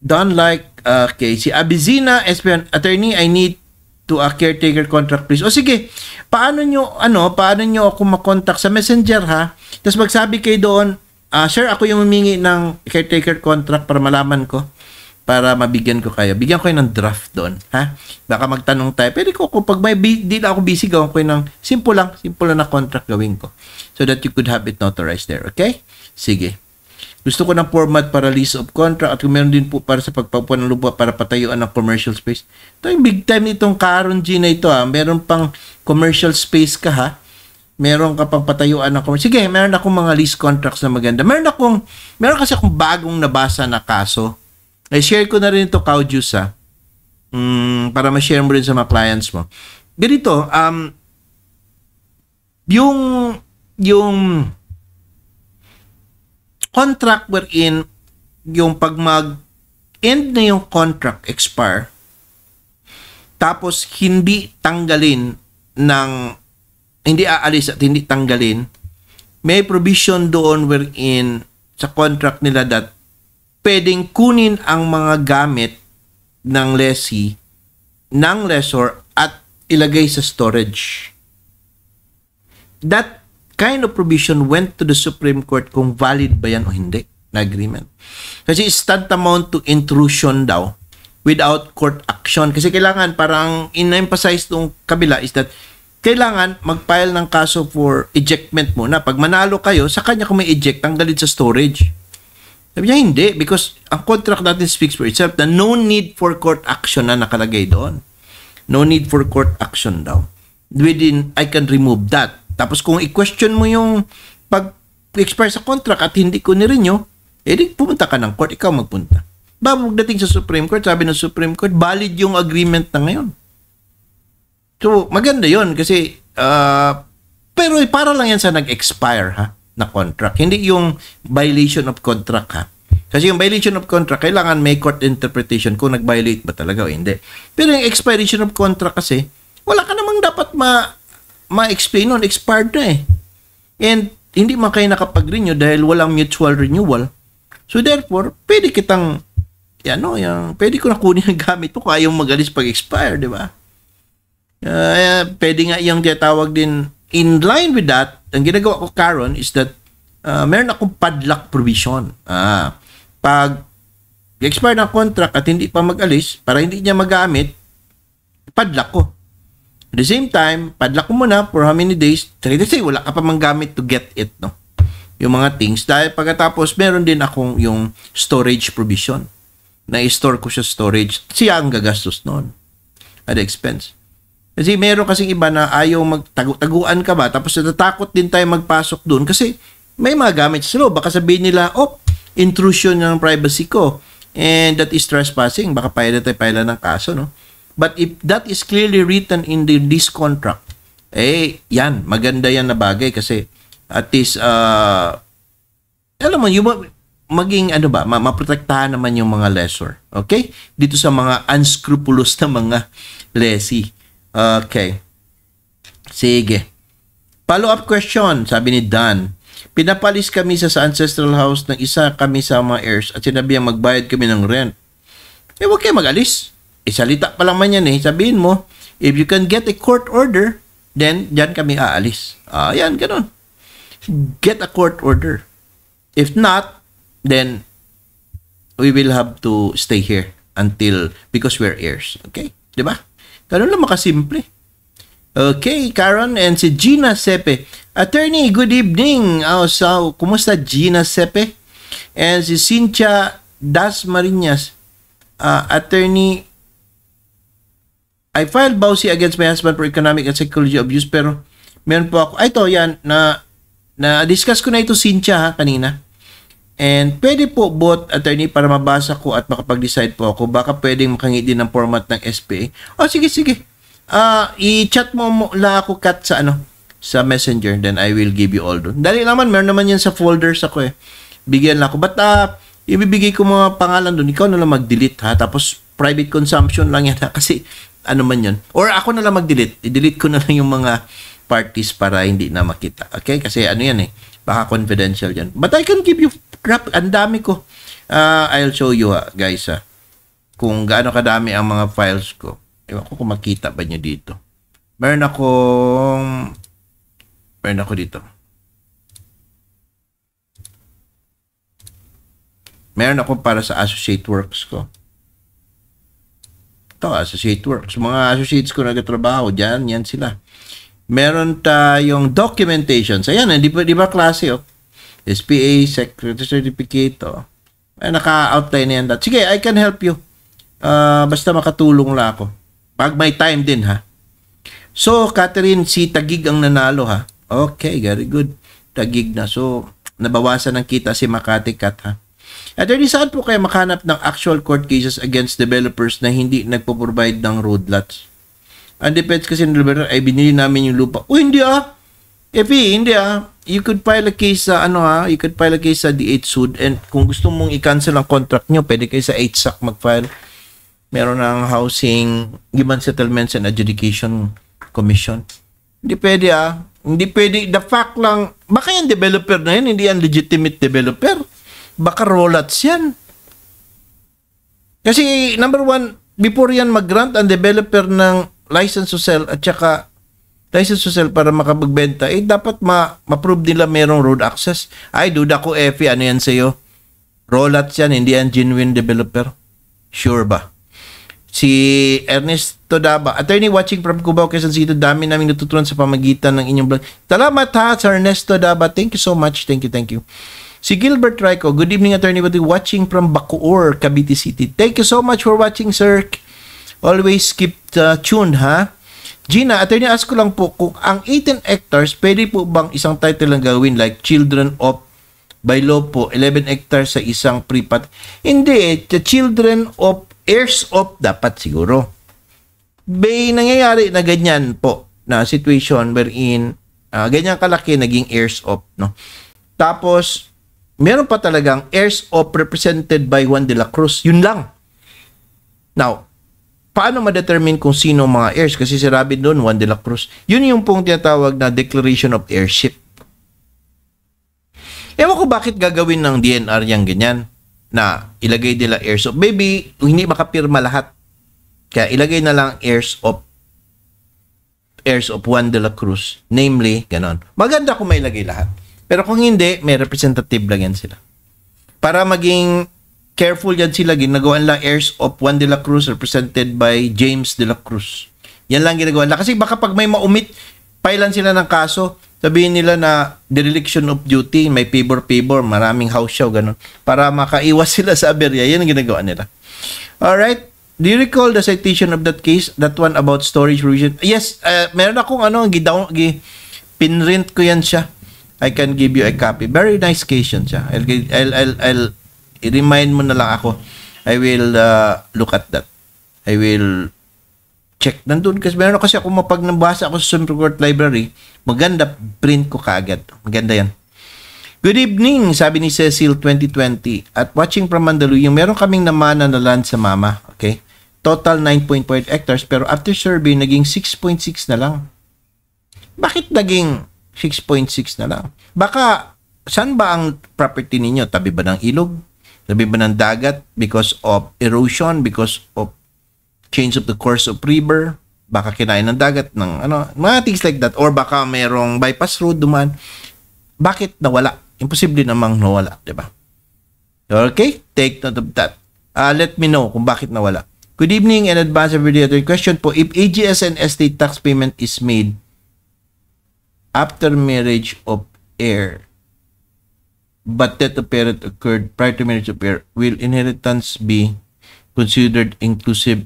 don't like, uh, okay, si Abizina Espion, attorney, I need to a uh, caretaker contract please. O sige, paano nyo, ano, paano nyo ako makontakt sa messenger ha? Tapos magsabi kayo doon, uh, sir, ako yung humingi ng caretaker contract para malaman ko para mabigyan ko kayo. Bigyan ko kayo ng draft doon. Ha? Baka magtanong tayo, pwede ko kung pag may di na ako busy, gawin ko ng simple lang, simple lang na contract gawin ko. So that you could have it notarized there. Okay? Sige. Gusto ko ng format para lease of contract at meron din po para sa pagpapuan ng lupa para patayuan ng commercial space. Ito yung big time itong Karon G na ito ha. Meron pang commercial space ka ha meron ka pang patayuan ng Sige, meron akong mga lease contracts na maganda. Meron akong, meron kasi akong bagong nabasa na kaso. I-share eh, ko na rin ito, Kaujus, ha? Ah. Mm, para ma-share mo rin sa mga clients mo. Ganito, um, yung, yung contract wherein yung pag mag-end na yung contract expire, tapos hindi tanggalin ng hindi aalis at hindi tanggalin, may provision doon wherein sa contract nila that pwedeng kunin ang mga gamit ng lessee ng lessor at ilagay sa storage. That kind of provision went to the Supreme Court kung valid ba yan o hindi na agreement. Kasi it's tantamount to intrusion daw without court action. Kasi kailangan parang in-emphasize nung kabila is that kailangan mag-file ng kaso for ejectment muna. Pag manalo kayo, sa kanya kung may eject, tanggalin sa storage. Sabi niya, hindi. Because ang contract natin speaks for itself na no need for court action na nakalagay doon. No need for court action daw. Within, I can remove that. Tapos kung i-question mo yung pag-expire sa contract at hindi ko nirenew, eh di pumunta ka ng court, ikaw magpunta. Ba, magdating sa Supreme Court, sabi ng Supreme Court, valid yung agreement na ngayon. So, maganda yon kasi, uh, pero para lang yan sa nag-expire ha, na contract. Hindi yung violation of contract ha. Kasi yung violation of contract, kailangan may court interpretation kung nag-violate ba talaga o hindi. Pero yung expiration of contract kasi, wala ka namang dapat ma ma-explain nun, expired na eh. And hindi man kayo nakapag-renew dahil walang mutual renewal. So therefore, pwede kitang, yan o, yung, pwede ko na kunin ang gamit mo kung ayaw magalis pag-expire, di ba? uh, pwede nga yung tiyatawag din in line with that, ang ginagawa ko karon is that uh, meron akong padlock provision. Ah, pag expire ng contract at hindi pa mag-alis para hindi niya magamit, padlock ko. At the same time, padlock ko muna for how many days. Let's say, wala ka pa mang to get it, no? Yung mga things. Dahil pagkatapos, meron din akong yung storage provision. Na-store ko siya storage. Siya ang gagastos noon at expense. Kasi meron kasing iba na ayaw magtaguan ka ba, tapos natatakot din tayo magpasok doon kasi may mga gamit sa loob. Baka sabihin nila, oh, intrusion ng privacy ko. And that is trespassing. Baka pwede tayo pala ng kaso, no? But if that is clearly written in the lease contract, eh, yan, maganda yan na bagay kasi at least, uh, alam mo, yung, maging ano ba, maprotektahan naman yung mga lessor. Okay? Dito sa mga unscrupulous na mga lessee. Okay. Sige. Follow-up question, sabi ni Dan. Pinapalis kami sa, sa ancestral house ng isa kami sa mga heirs at sinabi ang magbayad kami ng rent. Eh, huwag kayo mag-alis. Eh, salita pa lang man yan eh. Sabihin mo, if you can get a court order, then dyan kami aalis. Ah, yan, ganun. Get a court order. If not, then we will have to stay here until because we're heirs. Okay? Di ba? Ganun lang makasimple. Okay, Karen and si Gina Sepe. Attorney, good evening. Oh, so, kumusta Gina Sepe? And si Cynthia Das Marinas. Uh, attorney, I filed bawsi against my husband for economic and psychological abuse pero meron po ako. Ito, yan, na, na discuss ko na ito Cynthia ha, kanina. And pwede po both attorney para mabasa ko at makapag-decide po ako. Baka pwedeng makangiti ng format ng SPA. O oh, sige, sige. Uh, i-chat mo mula ako kat sa ano sa messenger then I will give you all doon. Dali naman, meron naman yan sa folders ako eh. Bigyan lang ako. But uh, ibibigay ko mga pangalan doon. Ikaw na lang mag-delete ha. Tapos private consumption lang yan ha. Kasi ano man yun. Or ako na lang mag-delete. I-delete ko na lang yung mga parties para hindi na makita. Okay? Kasi ano yan eh. Baka confidential yan. But I can give you crap, ang dami ko. Uh, I'll show you ah, guys ha. Ah, kung gaano kadami ang mga files ko. Ewan ko kung makita ba nyo dito. Meron akong... Meron ako dito. Meron ako para sa associate works ko. Ito, associate works. Mga associates ko nagtatrabaho, dyan, yan sila. Meron tayong documentation. Ayan, eh, di ba, di ba klase, oh? SPA, Secretary Certificate, oh. Ay, eh, naka-outline na yan. That. Sige, I can help you. Uh, basta makatulong lang ako. Pag may time din, ha? So, Catherine, si Tagig ang nanalo, ha? Okay, very good. Tagig na. So, nabawasan ng kita si Makati Kat, ha? Attorney, saan po kayo makahanap ng actual court cases against developers na hindi nagpo-provide ng road lots? Ang defense kasi ng developer ay binili namin yung lupa. O, hindi ah! If eh, hindi ah, you could file a case sa ano ha, ah, you could file a case sa DH suit and kung gusto mong i-cancel ang contract nyo, pwede kayo sa 8th SAC mag-file. Meron ng Housing Human Settlements and Adjudication Commission. Hindi pwede ah. Hindi pwede. The fact lang, baka yung developer na yun, hindi yan legitimate developer. Baka rollouts yan. Kasi number one, before yan mag-grant ang developer ng license to sell at saka tayo sa social para makapagbenta, eh dapat ma ma-prove nila merong road access. Ay, duda ko, Effie, ano yan sa'yo? Rollouts yan, hindi yan genuine developer. Sure ba? Si Ernesto Daba, attorney watching from Cubao, Quezon City, dami namin natutunan sa pamagitan ng inyong blog. Salamat ha, Sir Ernesto Daba. Thank you so much. Thank you, thank you. Si Gilbert Rico, good evening attorney, but watching from Bacoor, Cavite City. Thank you so much for watching, sir. Always keep uh, tuned, ha? Huh? Gina, attorney, ask ko lang po kung ang 18 hectares, pwede po bang isang title lang gawin like Children of by law po 11 hectares sa isang pripat. Hindi, eh, the children of heirs of dapat siguro. May nangyayari na ganyan po na situation wherein uh, ah, ganyan kalaki naging heirs of no. Tapos meron pa talagang heirs of represented by Juan de la Cruz. Yun lang. Now, paano ma-determine kung sino mga heirs? Kasi si Rabbit doon, Juan de la Cruz. Yun yung pong tinatawag na declaration of heirship. Ewan ko bakit gagawin ng DNR yung ganyan na ilagay nila heirs of. baby, hindi makapirma lahat. Kaya ilagay na lang heirs of heirs of Juan de la Cruz. Namely, ganon. Maganda kung may ilagay lahat. Pero kung hindi, may representative lang yan sila. Para maging careful yan sila. Ginagawa nila heirs of Juan de la Cruz represented by James de la Cruz. Yan lang ginagawa nila. Kasi baka pag may maumit, pailan sila ng kaso. Sabihin nila na dereliction of duty, may favor-favor, maraming house show, ganun. Para makaiwas sila sa aberya. Yan ang ginagawa nila. Alright. Do you recall the citation of that case? That one about storage provision? Yes, uh, meron akong ano, gidown, gi, pinrint ko yan siya. I can give you a copy. Very nice case yan siya. I'll, I'll, I'll, I'll i-remind mo na lang ako. I will uh, look at that. I will check. Nandun kasi, meron kasi ako mapag nabasa ako sa Supreme Court Library, maganda, print ko kaagad. Maganda yan. Good evening, sabi ni Cecil 2020. At watching from Mandaluyong, meron kaming naman na land sa mama. Okay? Total 9.5 hectares, pero after survey, naging 6.6 na lang. Bakit naging 6.6 na lang? Baka, saan ba ang property ninyo? Tabi ba ng ilog? Labi ba ng dagat because of erosion, because of change of the course of river, baka kinain ng dagat ng ano, mga things like that or baka merong bypass road duman. Bakit nawala? Imposible namang nawala, 'di ba? Okay, take note of that. Uh, let me know kung bakit nawala. Good evening and advance every day. Other question po, if AGS and estate tax payment is made after marriage of heir, but that a parent occurred prior to marriage of heir, will inheritance be considered inclusive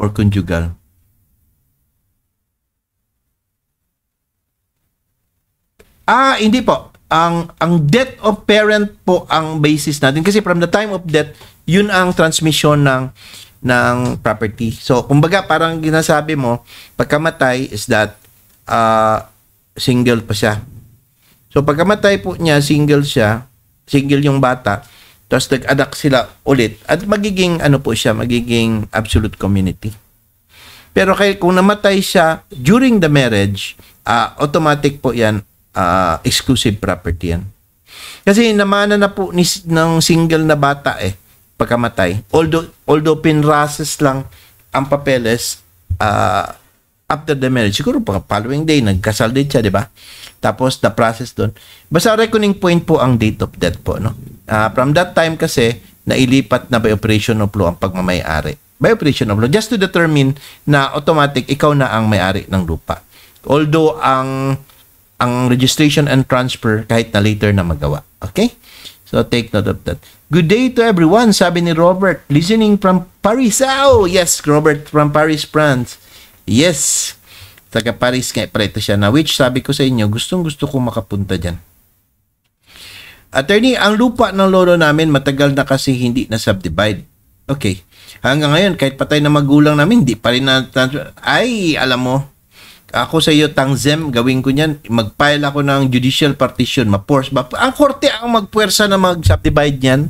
or conjugal? Ah, hindi po. Ang ang death of parent po ang basis natin kasi from the time of death, yun ang transmission ng ng property. So, kumbaga parang ginasabi mo, pagkamatay is that uh, single pa siya. So, pagkamatay po niya, single siya, single yung bata, tapos nag-anak sila ulit, at magiging ano po siya, magiging absolute community. Pero kay, kung namatay siya during the marriage, uh, automatic po yan, uh, exclusive property yan. Kasi namana na po ni, ng single na bata eh, pagkamatay. Although, although pinrases lang ang papeles, uh, after the marriage, siguro pa following day, nagkasal din siya, di ba? Tapos, the process doon. Basta reckoning point po ang date of death po, no? Uh, from that time kasi, nailipat na by operation of law ang pagmamayari. By operation of law, just to determine na automatic, ikaw na ang may-ari ng lupa. Although, ang ang registration and transfer kahit na later na magawa. Okay? So, take note of that. Good day to everyone, sabi ni Robert. Listening from Paris. Oh, yes, Robert from Paris, France. Yes, taga Paris nga preto siya na which sabi ko sa inyo, gustong gusto kong makapunta dyan. Attorney, ang lupa ng lolo namin matagal na kasi hindi na subdivide. Okay. Hanggang ngayon, kahit patay na magulang namin, hindi pa rin na... Ay, alam mo, ako sa iyo, Tangzem, gawin ko niyan, mag-file ako ng judicial partition, ma-force ba? Ang korte ang magpuwersa na mag-subdivide niyan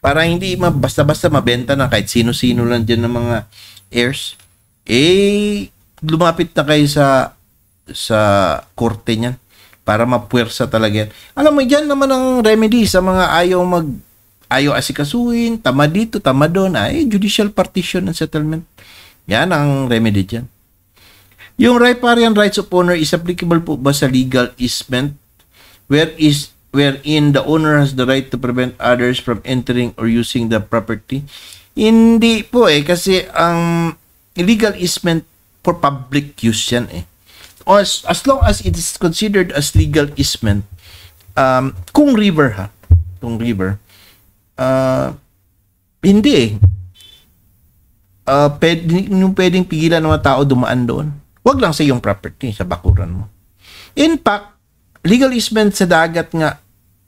para hindi ma- basta-basta mabenta na kahit sino-sino lang dyan ng mga heirs eh lumapit na kayo sa sa korte niyan para mapuwersa talaga yan. Alam mo, yan naman ang remedy sa mga ayaw mag ayaw asikasuhin, tama dito, tama doon, ay ah, eh, judicial partition and settlement. Yan ang remedy dyan. Yung riparian rights of owner is applicable po ba sa legal easement where is wherein the owner has the right to prevent others from entering or using the property? Hindi po eh kasi ang illegal easement for public use yan eh. As, as long as it is considered as legal easement, um, kung river ha, kung river, uh, hindi eh. Uh, pwede, yung pwedeng pigilan ng mga tao dumaan doon. Huwag lang sa iyong property, sa bakuran mo. In fact, legal easement sa dagat nga,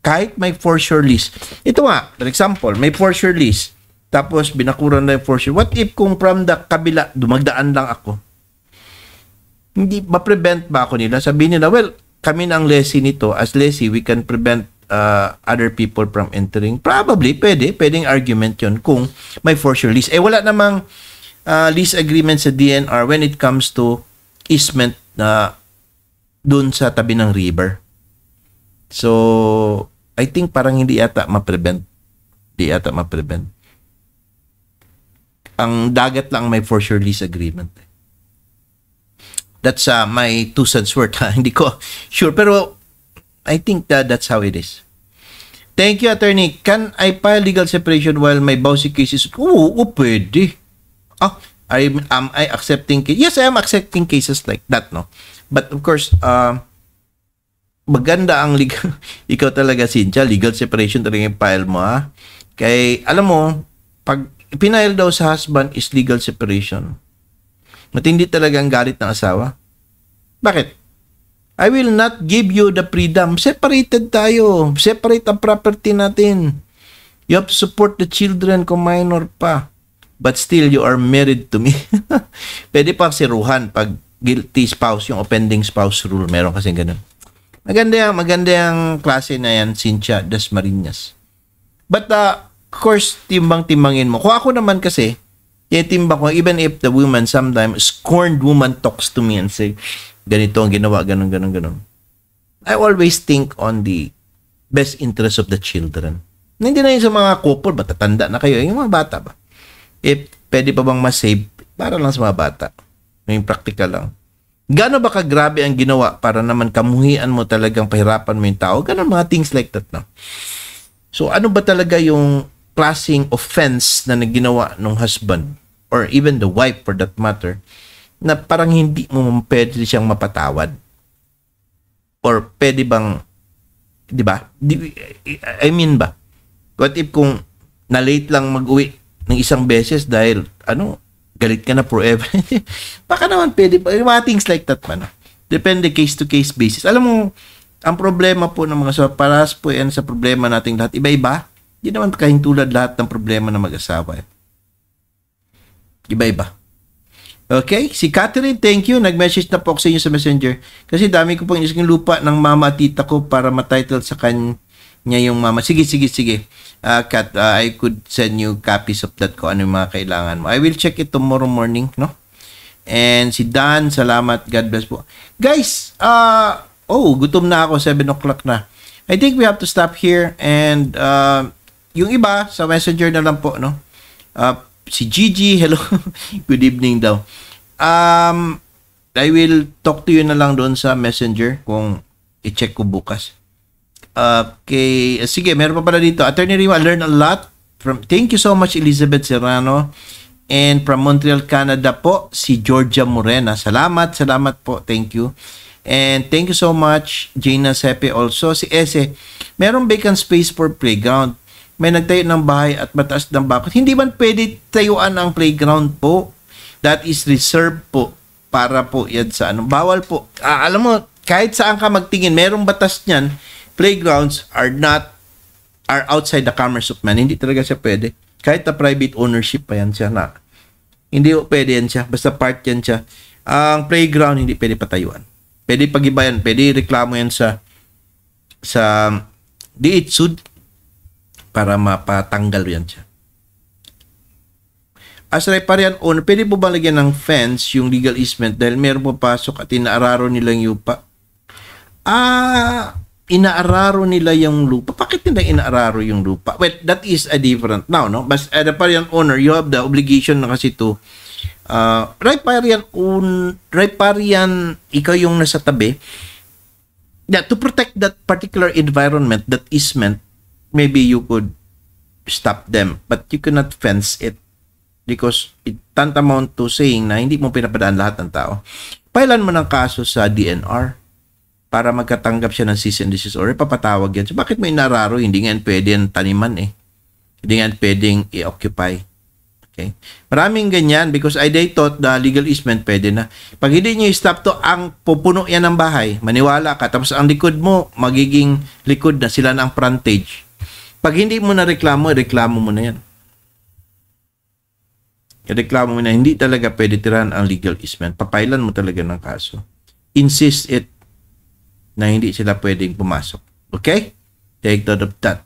kahit may for sure lease. Ito nga, for example, may for sure lease. Tapos binakuran lang yung for sure. What if kung from the kabila, dumagdaan lang ako? Hindi, ma-prevent ba ako nila? Sabihin nila, well, kami na ang lesi nito, as lessee, we can prevent uh, other people from entering. Probably, pwede. Pwedeng argument yon kung may for sure lease. Eh, wala namang uh, lease agreement sa DNR when it comes to easement na uh, doon sa tabi ng river. So, I think parang hindi yata ma-prevent. Hindi ata ma-prevent. Ang dagat lang may for sure lease agreement. Eh. That's uh, my two cents worth. Ha? Hindi ko sure. Pero I think that that's how it is. Thank you, attorney. Can I file legal separation while my bousy case is... Oo, oh, pwede. Ah, I, am I accepting... Yes, I am accepting cases like that, no? But of course, uh, maganda ang legal... ikaw talaga, Cynthia, legal separation talaga yung file mo, ha? Kay, alam mo, pag Pinail daw sa husband is legal separation. Matindi talaga ang galit ng asawa. Bakit? I will not give you the freedom. Separated tayo. Separate ang property natin. You have to support the children kung minor pa. But still, you are married to me. Pwede pa siruhan pag guilty spouse, yung offending spouse rule. Meron kasi ganun. Maganda yung, maganda yung klase na yan, Cynthia Dasmarinas. But uh, course, timbang-timbangin mo. Kung ako naman kasi, titimbang eh, ko, even if the woman sometimes, scorned woman talks to me and say, ganito ang ginawa, ganun, ganun, ganun. I always think on the best interest of the children. hindi na yun sa mga couple, batatanda na kayo, eh, yung mga bata ba? If pwede pa bang masave, para lang sa mga bata. Yung practical lang. Gano ba kagrabe ang ginawa para naman kamuhian mo talagang pahirapan mo yung tao? Ganon mga things like that, no? So, ano ba talaga yung klasing offense na naginawa ng husband or even the wife for that matter na parang hindi mo pwede siyang mapatawad or pwede bang di ba I mean ba what if kung na late lang mag-uwi ng isang beses dahil ano galit ka na forever baka naman pwede pa mga things like that pa, no? depende case to case basis alam mo ang problema po ng mga sa paras po yan sa problema nating lahat iba-iba hindi naman kahintulad lahat ng problema ng mag-asawa. Eh. Iba-iba. Okay? Si Catherine, thank you. Nag-message na po ako sa inyo sa messenger. Kasi dami ko pang inis yung lupa ng mama at tita ko para matitle sa kanya yung mama. Sige, sige, sige. Uh, Kat, uh, I could send you copies of that ko ano yung mga kailangan mo. I will check it tomorrow morning, no? And si Dan, salamat. God bless po. Guys, uh, oh, gutom na ako. 7 o'clock na. I think we have to stop here and uh, yung iba, sa messenger na lang po, no? Uh, si Gigi, hello. Good evening daw. Um, I will talk to you na lang doon sa messenger kung i-check ko bukas. Uh, kay, ah, sige, meron pa pala dito. Attorney Rima, learn a lot. From, thank you so much, Elizabeth Serrano. And from Montreal, Canada po, si Georgia Morena. Salamat, salamat po. Thank you. And thank you so much, Gina Sepe also. Si Ese, merong vacant space for playground may nagtayo ng bahay at mataas ng bakod, hindi man pwede tayuan ang playground po. That is reserved po para po yan sa ano. Bawal po. Ah, alam mo, kahit saan ka magtingin, merong batas niyan, playgrounds are not are outside the commerce of man. Hindi talaga siya pwede. Kahit na private ownership pa yan siya na. Hindi pwede yan siya. Basta part yan siya. Ang playground hindi pwede patayuan. Pwede pagibayan, pwede reklamo yan sa sa DHSUD para mapatanggal yan siya. As riparian owner, pwede po ba ng fence yung legal easement dahil meron papasok at inaararo nila yung lupa? Ah, inaararo nila yung lupa. Bakit nila inaararo yung lupa? Well, that is a different now, no? But as riparian owner, you have the obligation na kasi to uh, ah, riparian own, riparian, ikaw yung nasa tabi, that to protect that particular environment, that easement, maybe you could stop them but you cannot fence it because it tantamount to saying na hindi mo pinapadaan lahat ng tao. Pailan mo ng kaso sa DNR para magkatanggap siya ng cease and desist order, papatawag yan. So bakit may nararo? Hindi nga pwedeng taniman eh. Hindi nga pwedeng i-occupy. Okay? Maraming ganyan because I they thought the legal easement pwede na. Pag hindi nyo stop to, ang pupuno yan ng bahay, maniwala ka. Tapos ang likod mo, magiging likod na sila ng frontage. Pag hindi mo na reklamo, reklamo mo na yan. Reklamo mo na hindi talaga pwede tirahan ang legal easement. Papailan mo talaga ng kaso. Insist it na hindi sila pwedeng pumasok. Okay? Take note of that.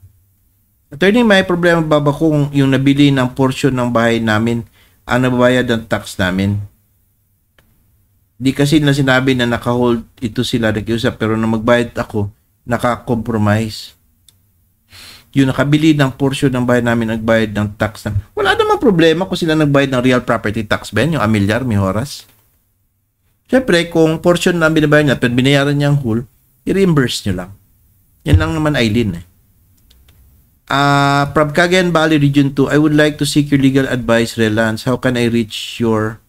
Attorney, may problema ba ba kung yung nabili ng portion ng bahay namin ang nababayad ng tax namin? Di kasi na sinabi na nakahold ito sila nakiusap pero na magbayad ako, nakakompromise yung nakabili ng portion ng bayan namin nagbayad ng tax. Na, wala namang problema kung sila nagbayad ng real property tax ba yan, yung amilyar, mihoras. Siyempre, kung portion na binabayad niya, pero binayaran niya ang whole, i-reimburse niyo lang. Yan lang naman Eileen eh. Uh, from Cagayan Valley Region 2, I would like to seek your legal advice, Relance. How can I reach your...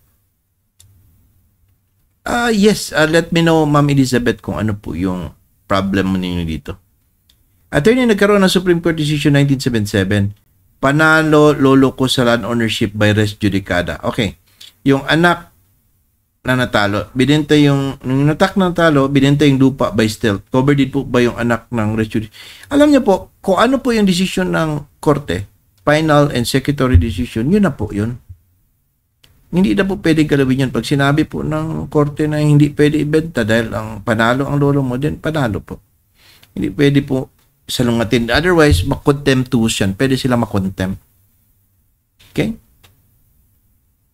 Uh, yes, uh, let me know, Ma'am Elizabeth, kung ano po yung problem mo ninyo dito. Attorney, nagkaroon ng Supreme Court Decision 1977, panalo lolo ko sa land ownership by res judicata. Okay, yung anak na natalo, binenta yung, nung natak na natalo, binenta yung lupa by stealth. Covered din po ba yung anak ng res judicata? Alam niyo po, kung ano po yung decision ng korte, final and secretary decision, yun na po yun. Hindi na po pwedeng galawin yun. Pag sinabi po ng korte na hindi pwede ibenta dahil ang panalo ang lolo mo, din panalo po. Hindi pwede po salungatin. Otherwise, makontemptution. Pwede sila makontempt. Okay?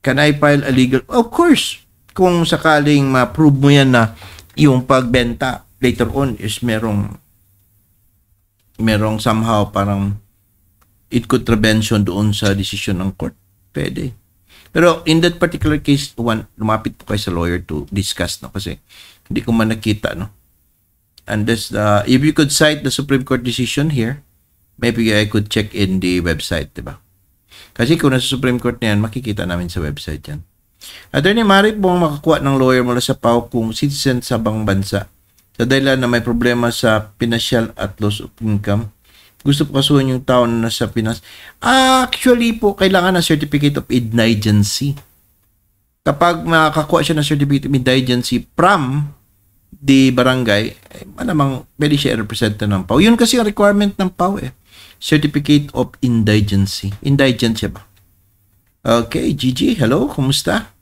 Can I file a legal? Of course. Kung sakaling ma-prove mo yan na yung pagbenta later on is merong merong somehow parang it could prevention doon sa decision ng court. Pwede. Pero in that particular case, one, lumapit po kayo sa lawyer to discuss no kasi hindi ko man nakita no and this uh, if you could cite the Supreme Court decision here, maybe I could check in the website, diba? Kasi kung nasa Supreme Court na yan, makikita namin sa website yan. Attorney, maaari po makakuha ng lawyer mula sa PAO kung citizen sa bang bansa sa dahilan na may problema sa financial at loss of income. Gusto po kasuhan yung tao na nasa Pinas. Actually po, kailangan na Certificate of Indigency. Kapag makakuha siya ng Certificate of Indigency from di barangay, eh, malamang pwede siya i-represent ng PAW. Yun kasi yung requirement ng PAW eh. Certificate of Indigency. Indigent siya ba? Okay, Gigi, hello, kumusta?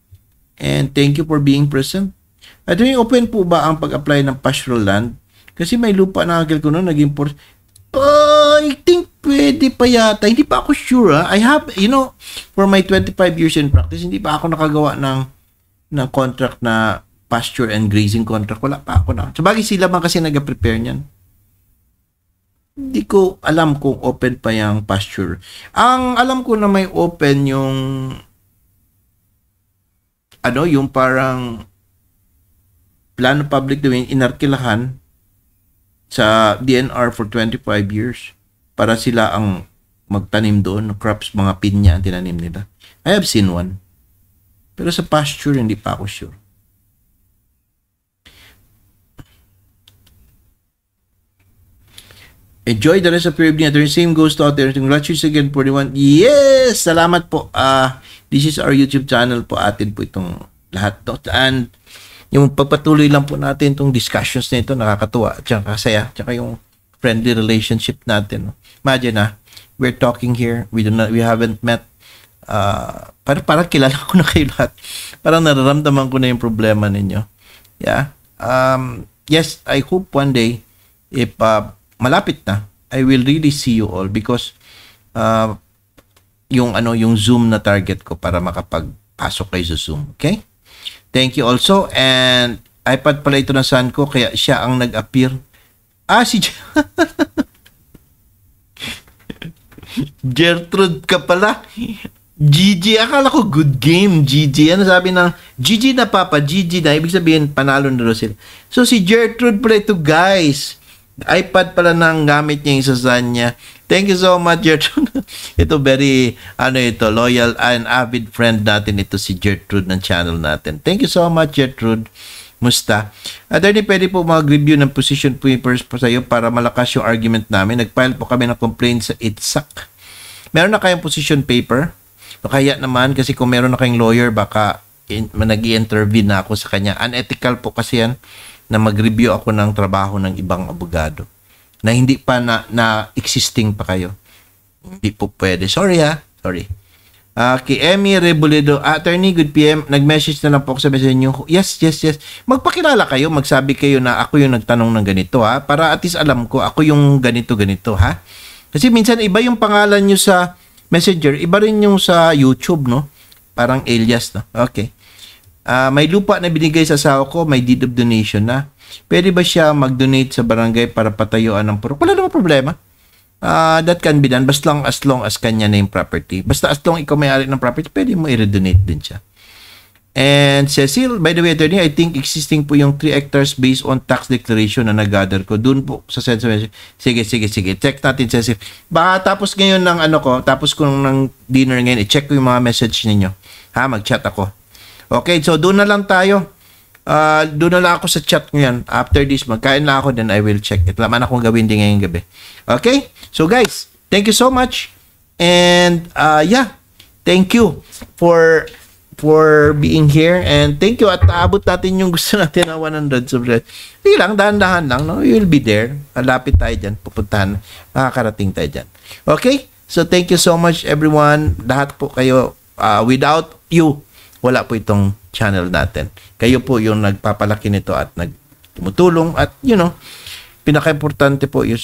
And thank you for being present. At tuwing open po ba ang pag-apply ng pastoral land? Kasi may lupa na agil ko noon, naging por... Uh, I think pwede pa yata. Hindi pa ako sure. Ha? I have, you know, for my 25 years in practice, hindi pa ako nakagawa ng, ng contract na pasture and grazing contract, wala pa ako na. Sabagay sila man kasi nag-prepare niyan. Hindi ko alam kung open pa yung pasture. Ang alam ko na may open yung ano, yung parang plano public domain inarkilahan sa DNR for 25 years para sila ang magtanim doon crops, mga pinya ang tinanim nila. I have seen one. Pero sa pasture, hindi pa ako sure. Enjoy the rest of your evening. Attorney Sim goes to Attorney Congratulations again 41 Yes! Salamat po. Uh, this is our YouTube channel po. Atin po itong lahat. No? And yung pagpatuloy lang po natin itong discussions na ito, nakakatuwa, tsaka kasaya, tsaka yung friendly relationship natin. No? Imagine na, ah, we're talking here, we, do not, we haven't met uh, ah, para para kilala ko na kayo lahat. Parang nararamdaman ko na yung problema ninyo. Yeah. Um, yes, I hope one day if uh, malapit na, I will really see you all because uh, yung ano yung Zoom na target ko para makapagpasok kayo sa Zoom. Okay? Thank you also and iPad pala ito na saan ko kaya siya ang nag-appear. Ah, si Gertrude ka pala. GG, akala ko good game, GG. Ano sabi ng, GG na papa, GG na. Ibig sabihin, panalo na Rosel So si Gertrude pala ito, guys iPad pala na ang gamit niya yung susan niya. Thank you so much, Gertrude. ito very, ano ito, loyal and avid friend natin ito si Gertrude ng channel natin. Thank you so much, Gertrude. Musta? Attorney, pwede po mag-review ng position papers po sa iyo para malakas yung argument namin. Nag-file po kami ng complaint sa ITSAC. Meron na kayong position paper? O kaya naman, kasi kung meron na kayong lawyer, baka in, nag-i-intervene na ako sa kanya. Unethical po kasi yan na mag-review ako ng trabaho ng ibang abogado na hindi pa na, na existing pa kayo. Hindi po pwede. Sorry ha. Ah. Sorry. Uh, kay Emmy Reboledo, Attorney, good PM. Nag-message na lang po ako sa message niyo. Yes, yes, yes. Magpakilala kayo. Magsabi kayo na ako yung nagtanong ng ganito ha. Ah, para at least alam ko, ako yung ganito-ganito ha. Kasi minsan iba yung pangalan niyo sa messenger. Iba rin yung sa YouTube, no? Parang alias, no? Okay uh, may lupa na binigay sa asawa ko, may deed of donation na. Pwede ba siya mag-donate sa barangay para patayuan ng purok? Wala namang problema. Uh, that can be done basta lang as long as kanya na yung property. Basta as long ikaw may-ari ng property, pwede mo i-redonate din siya. And Cecil, by the way, attorney, I think existing po yung 3 hectares based on tax declaration na nag-gather ko. Doon po sa sense Sige, sige, sige. Check natin, Cecil. Baka tapos ngayon ng ano ko, tapos ko ng dinner ngayon, i-check ko yung mga message ninyo. Ha, mag-chat ako. Okay, so doon na lang tayo. Uh, doon na lang ako sa chat ngayon. After this, magkain na ako, then I will check it. Laman akong gawin din ngayong gabi. Okay? So guys, thank you so much. And uh, yeah, thank you for for being here and thank you at abot natin yung gusto natin na 100 subscribers. Hindi lang, dahan-dahan lang. No? You'll be there. Malapit tayo dyan. Pupuntahan. Makakarating tayo dyan. Okay? So, thank you so much everyone. Lahat po kayo. Uh, without you, wala po itong channel natin. Kayo po yung nagpapalaki nito at nagtumutulong at you know, pinaka-importante po yung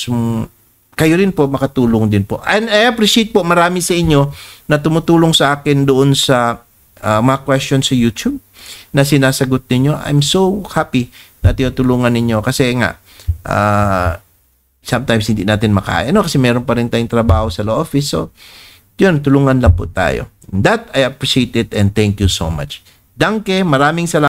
kayo rin po makatulong din po. And I appreciate po marami sa inyo na tumutulong sa akin doon sa uh, mga questions sa YouTube na sinasagot ninyo. I'm so happy na tinutulungan ninyo kasi nga uh, sometimes hindi natin makaya no kasi meron pa rin tayong trabaho sa law office so yun, tulungan lang po tayo. That, I appreciate it and thank you so much. Danke, maraming salamat.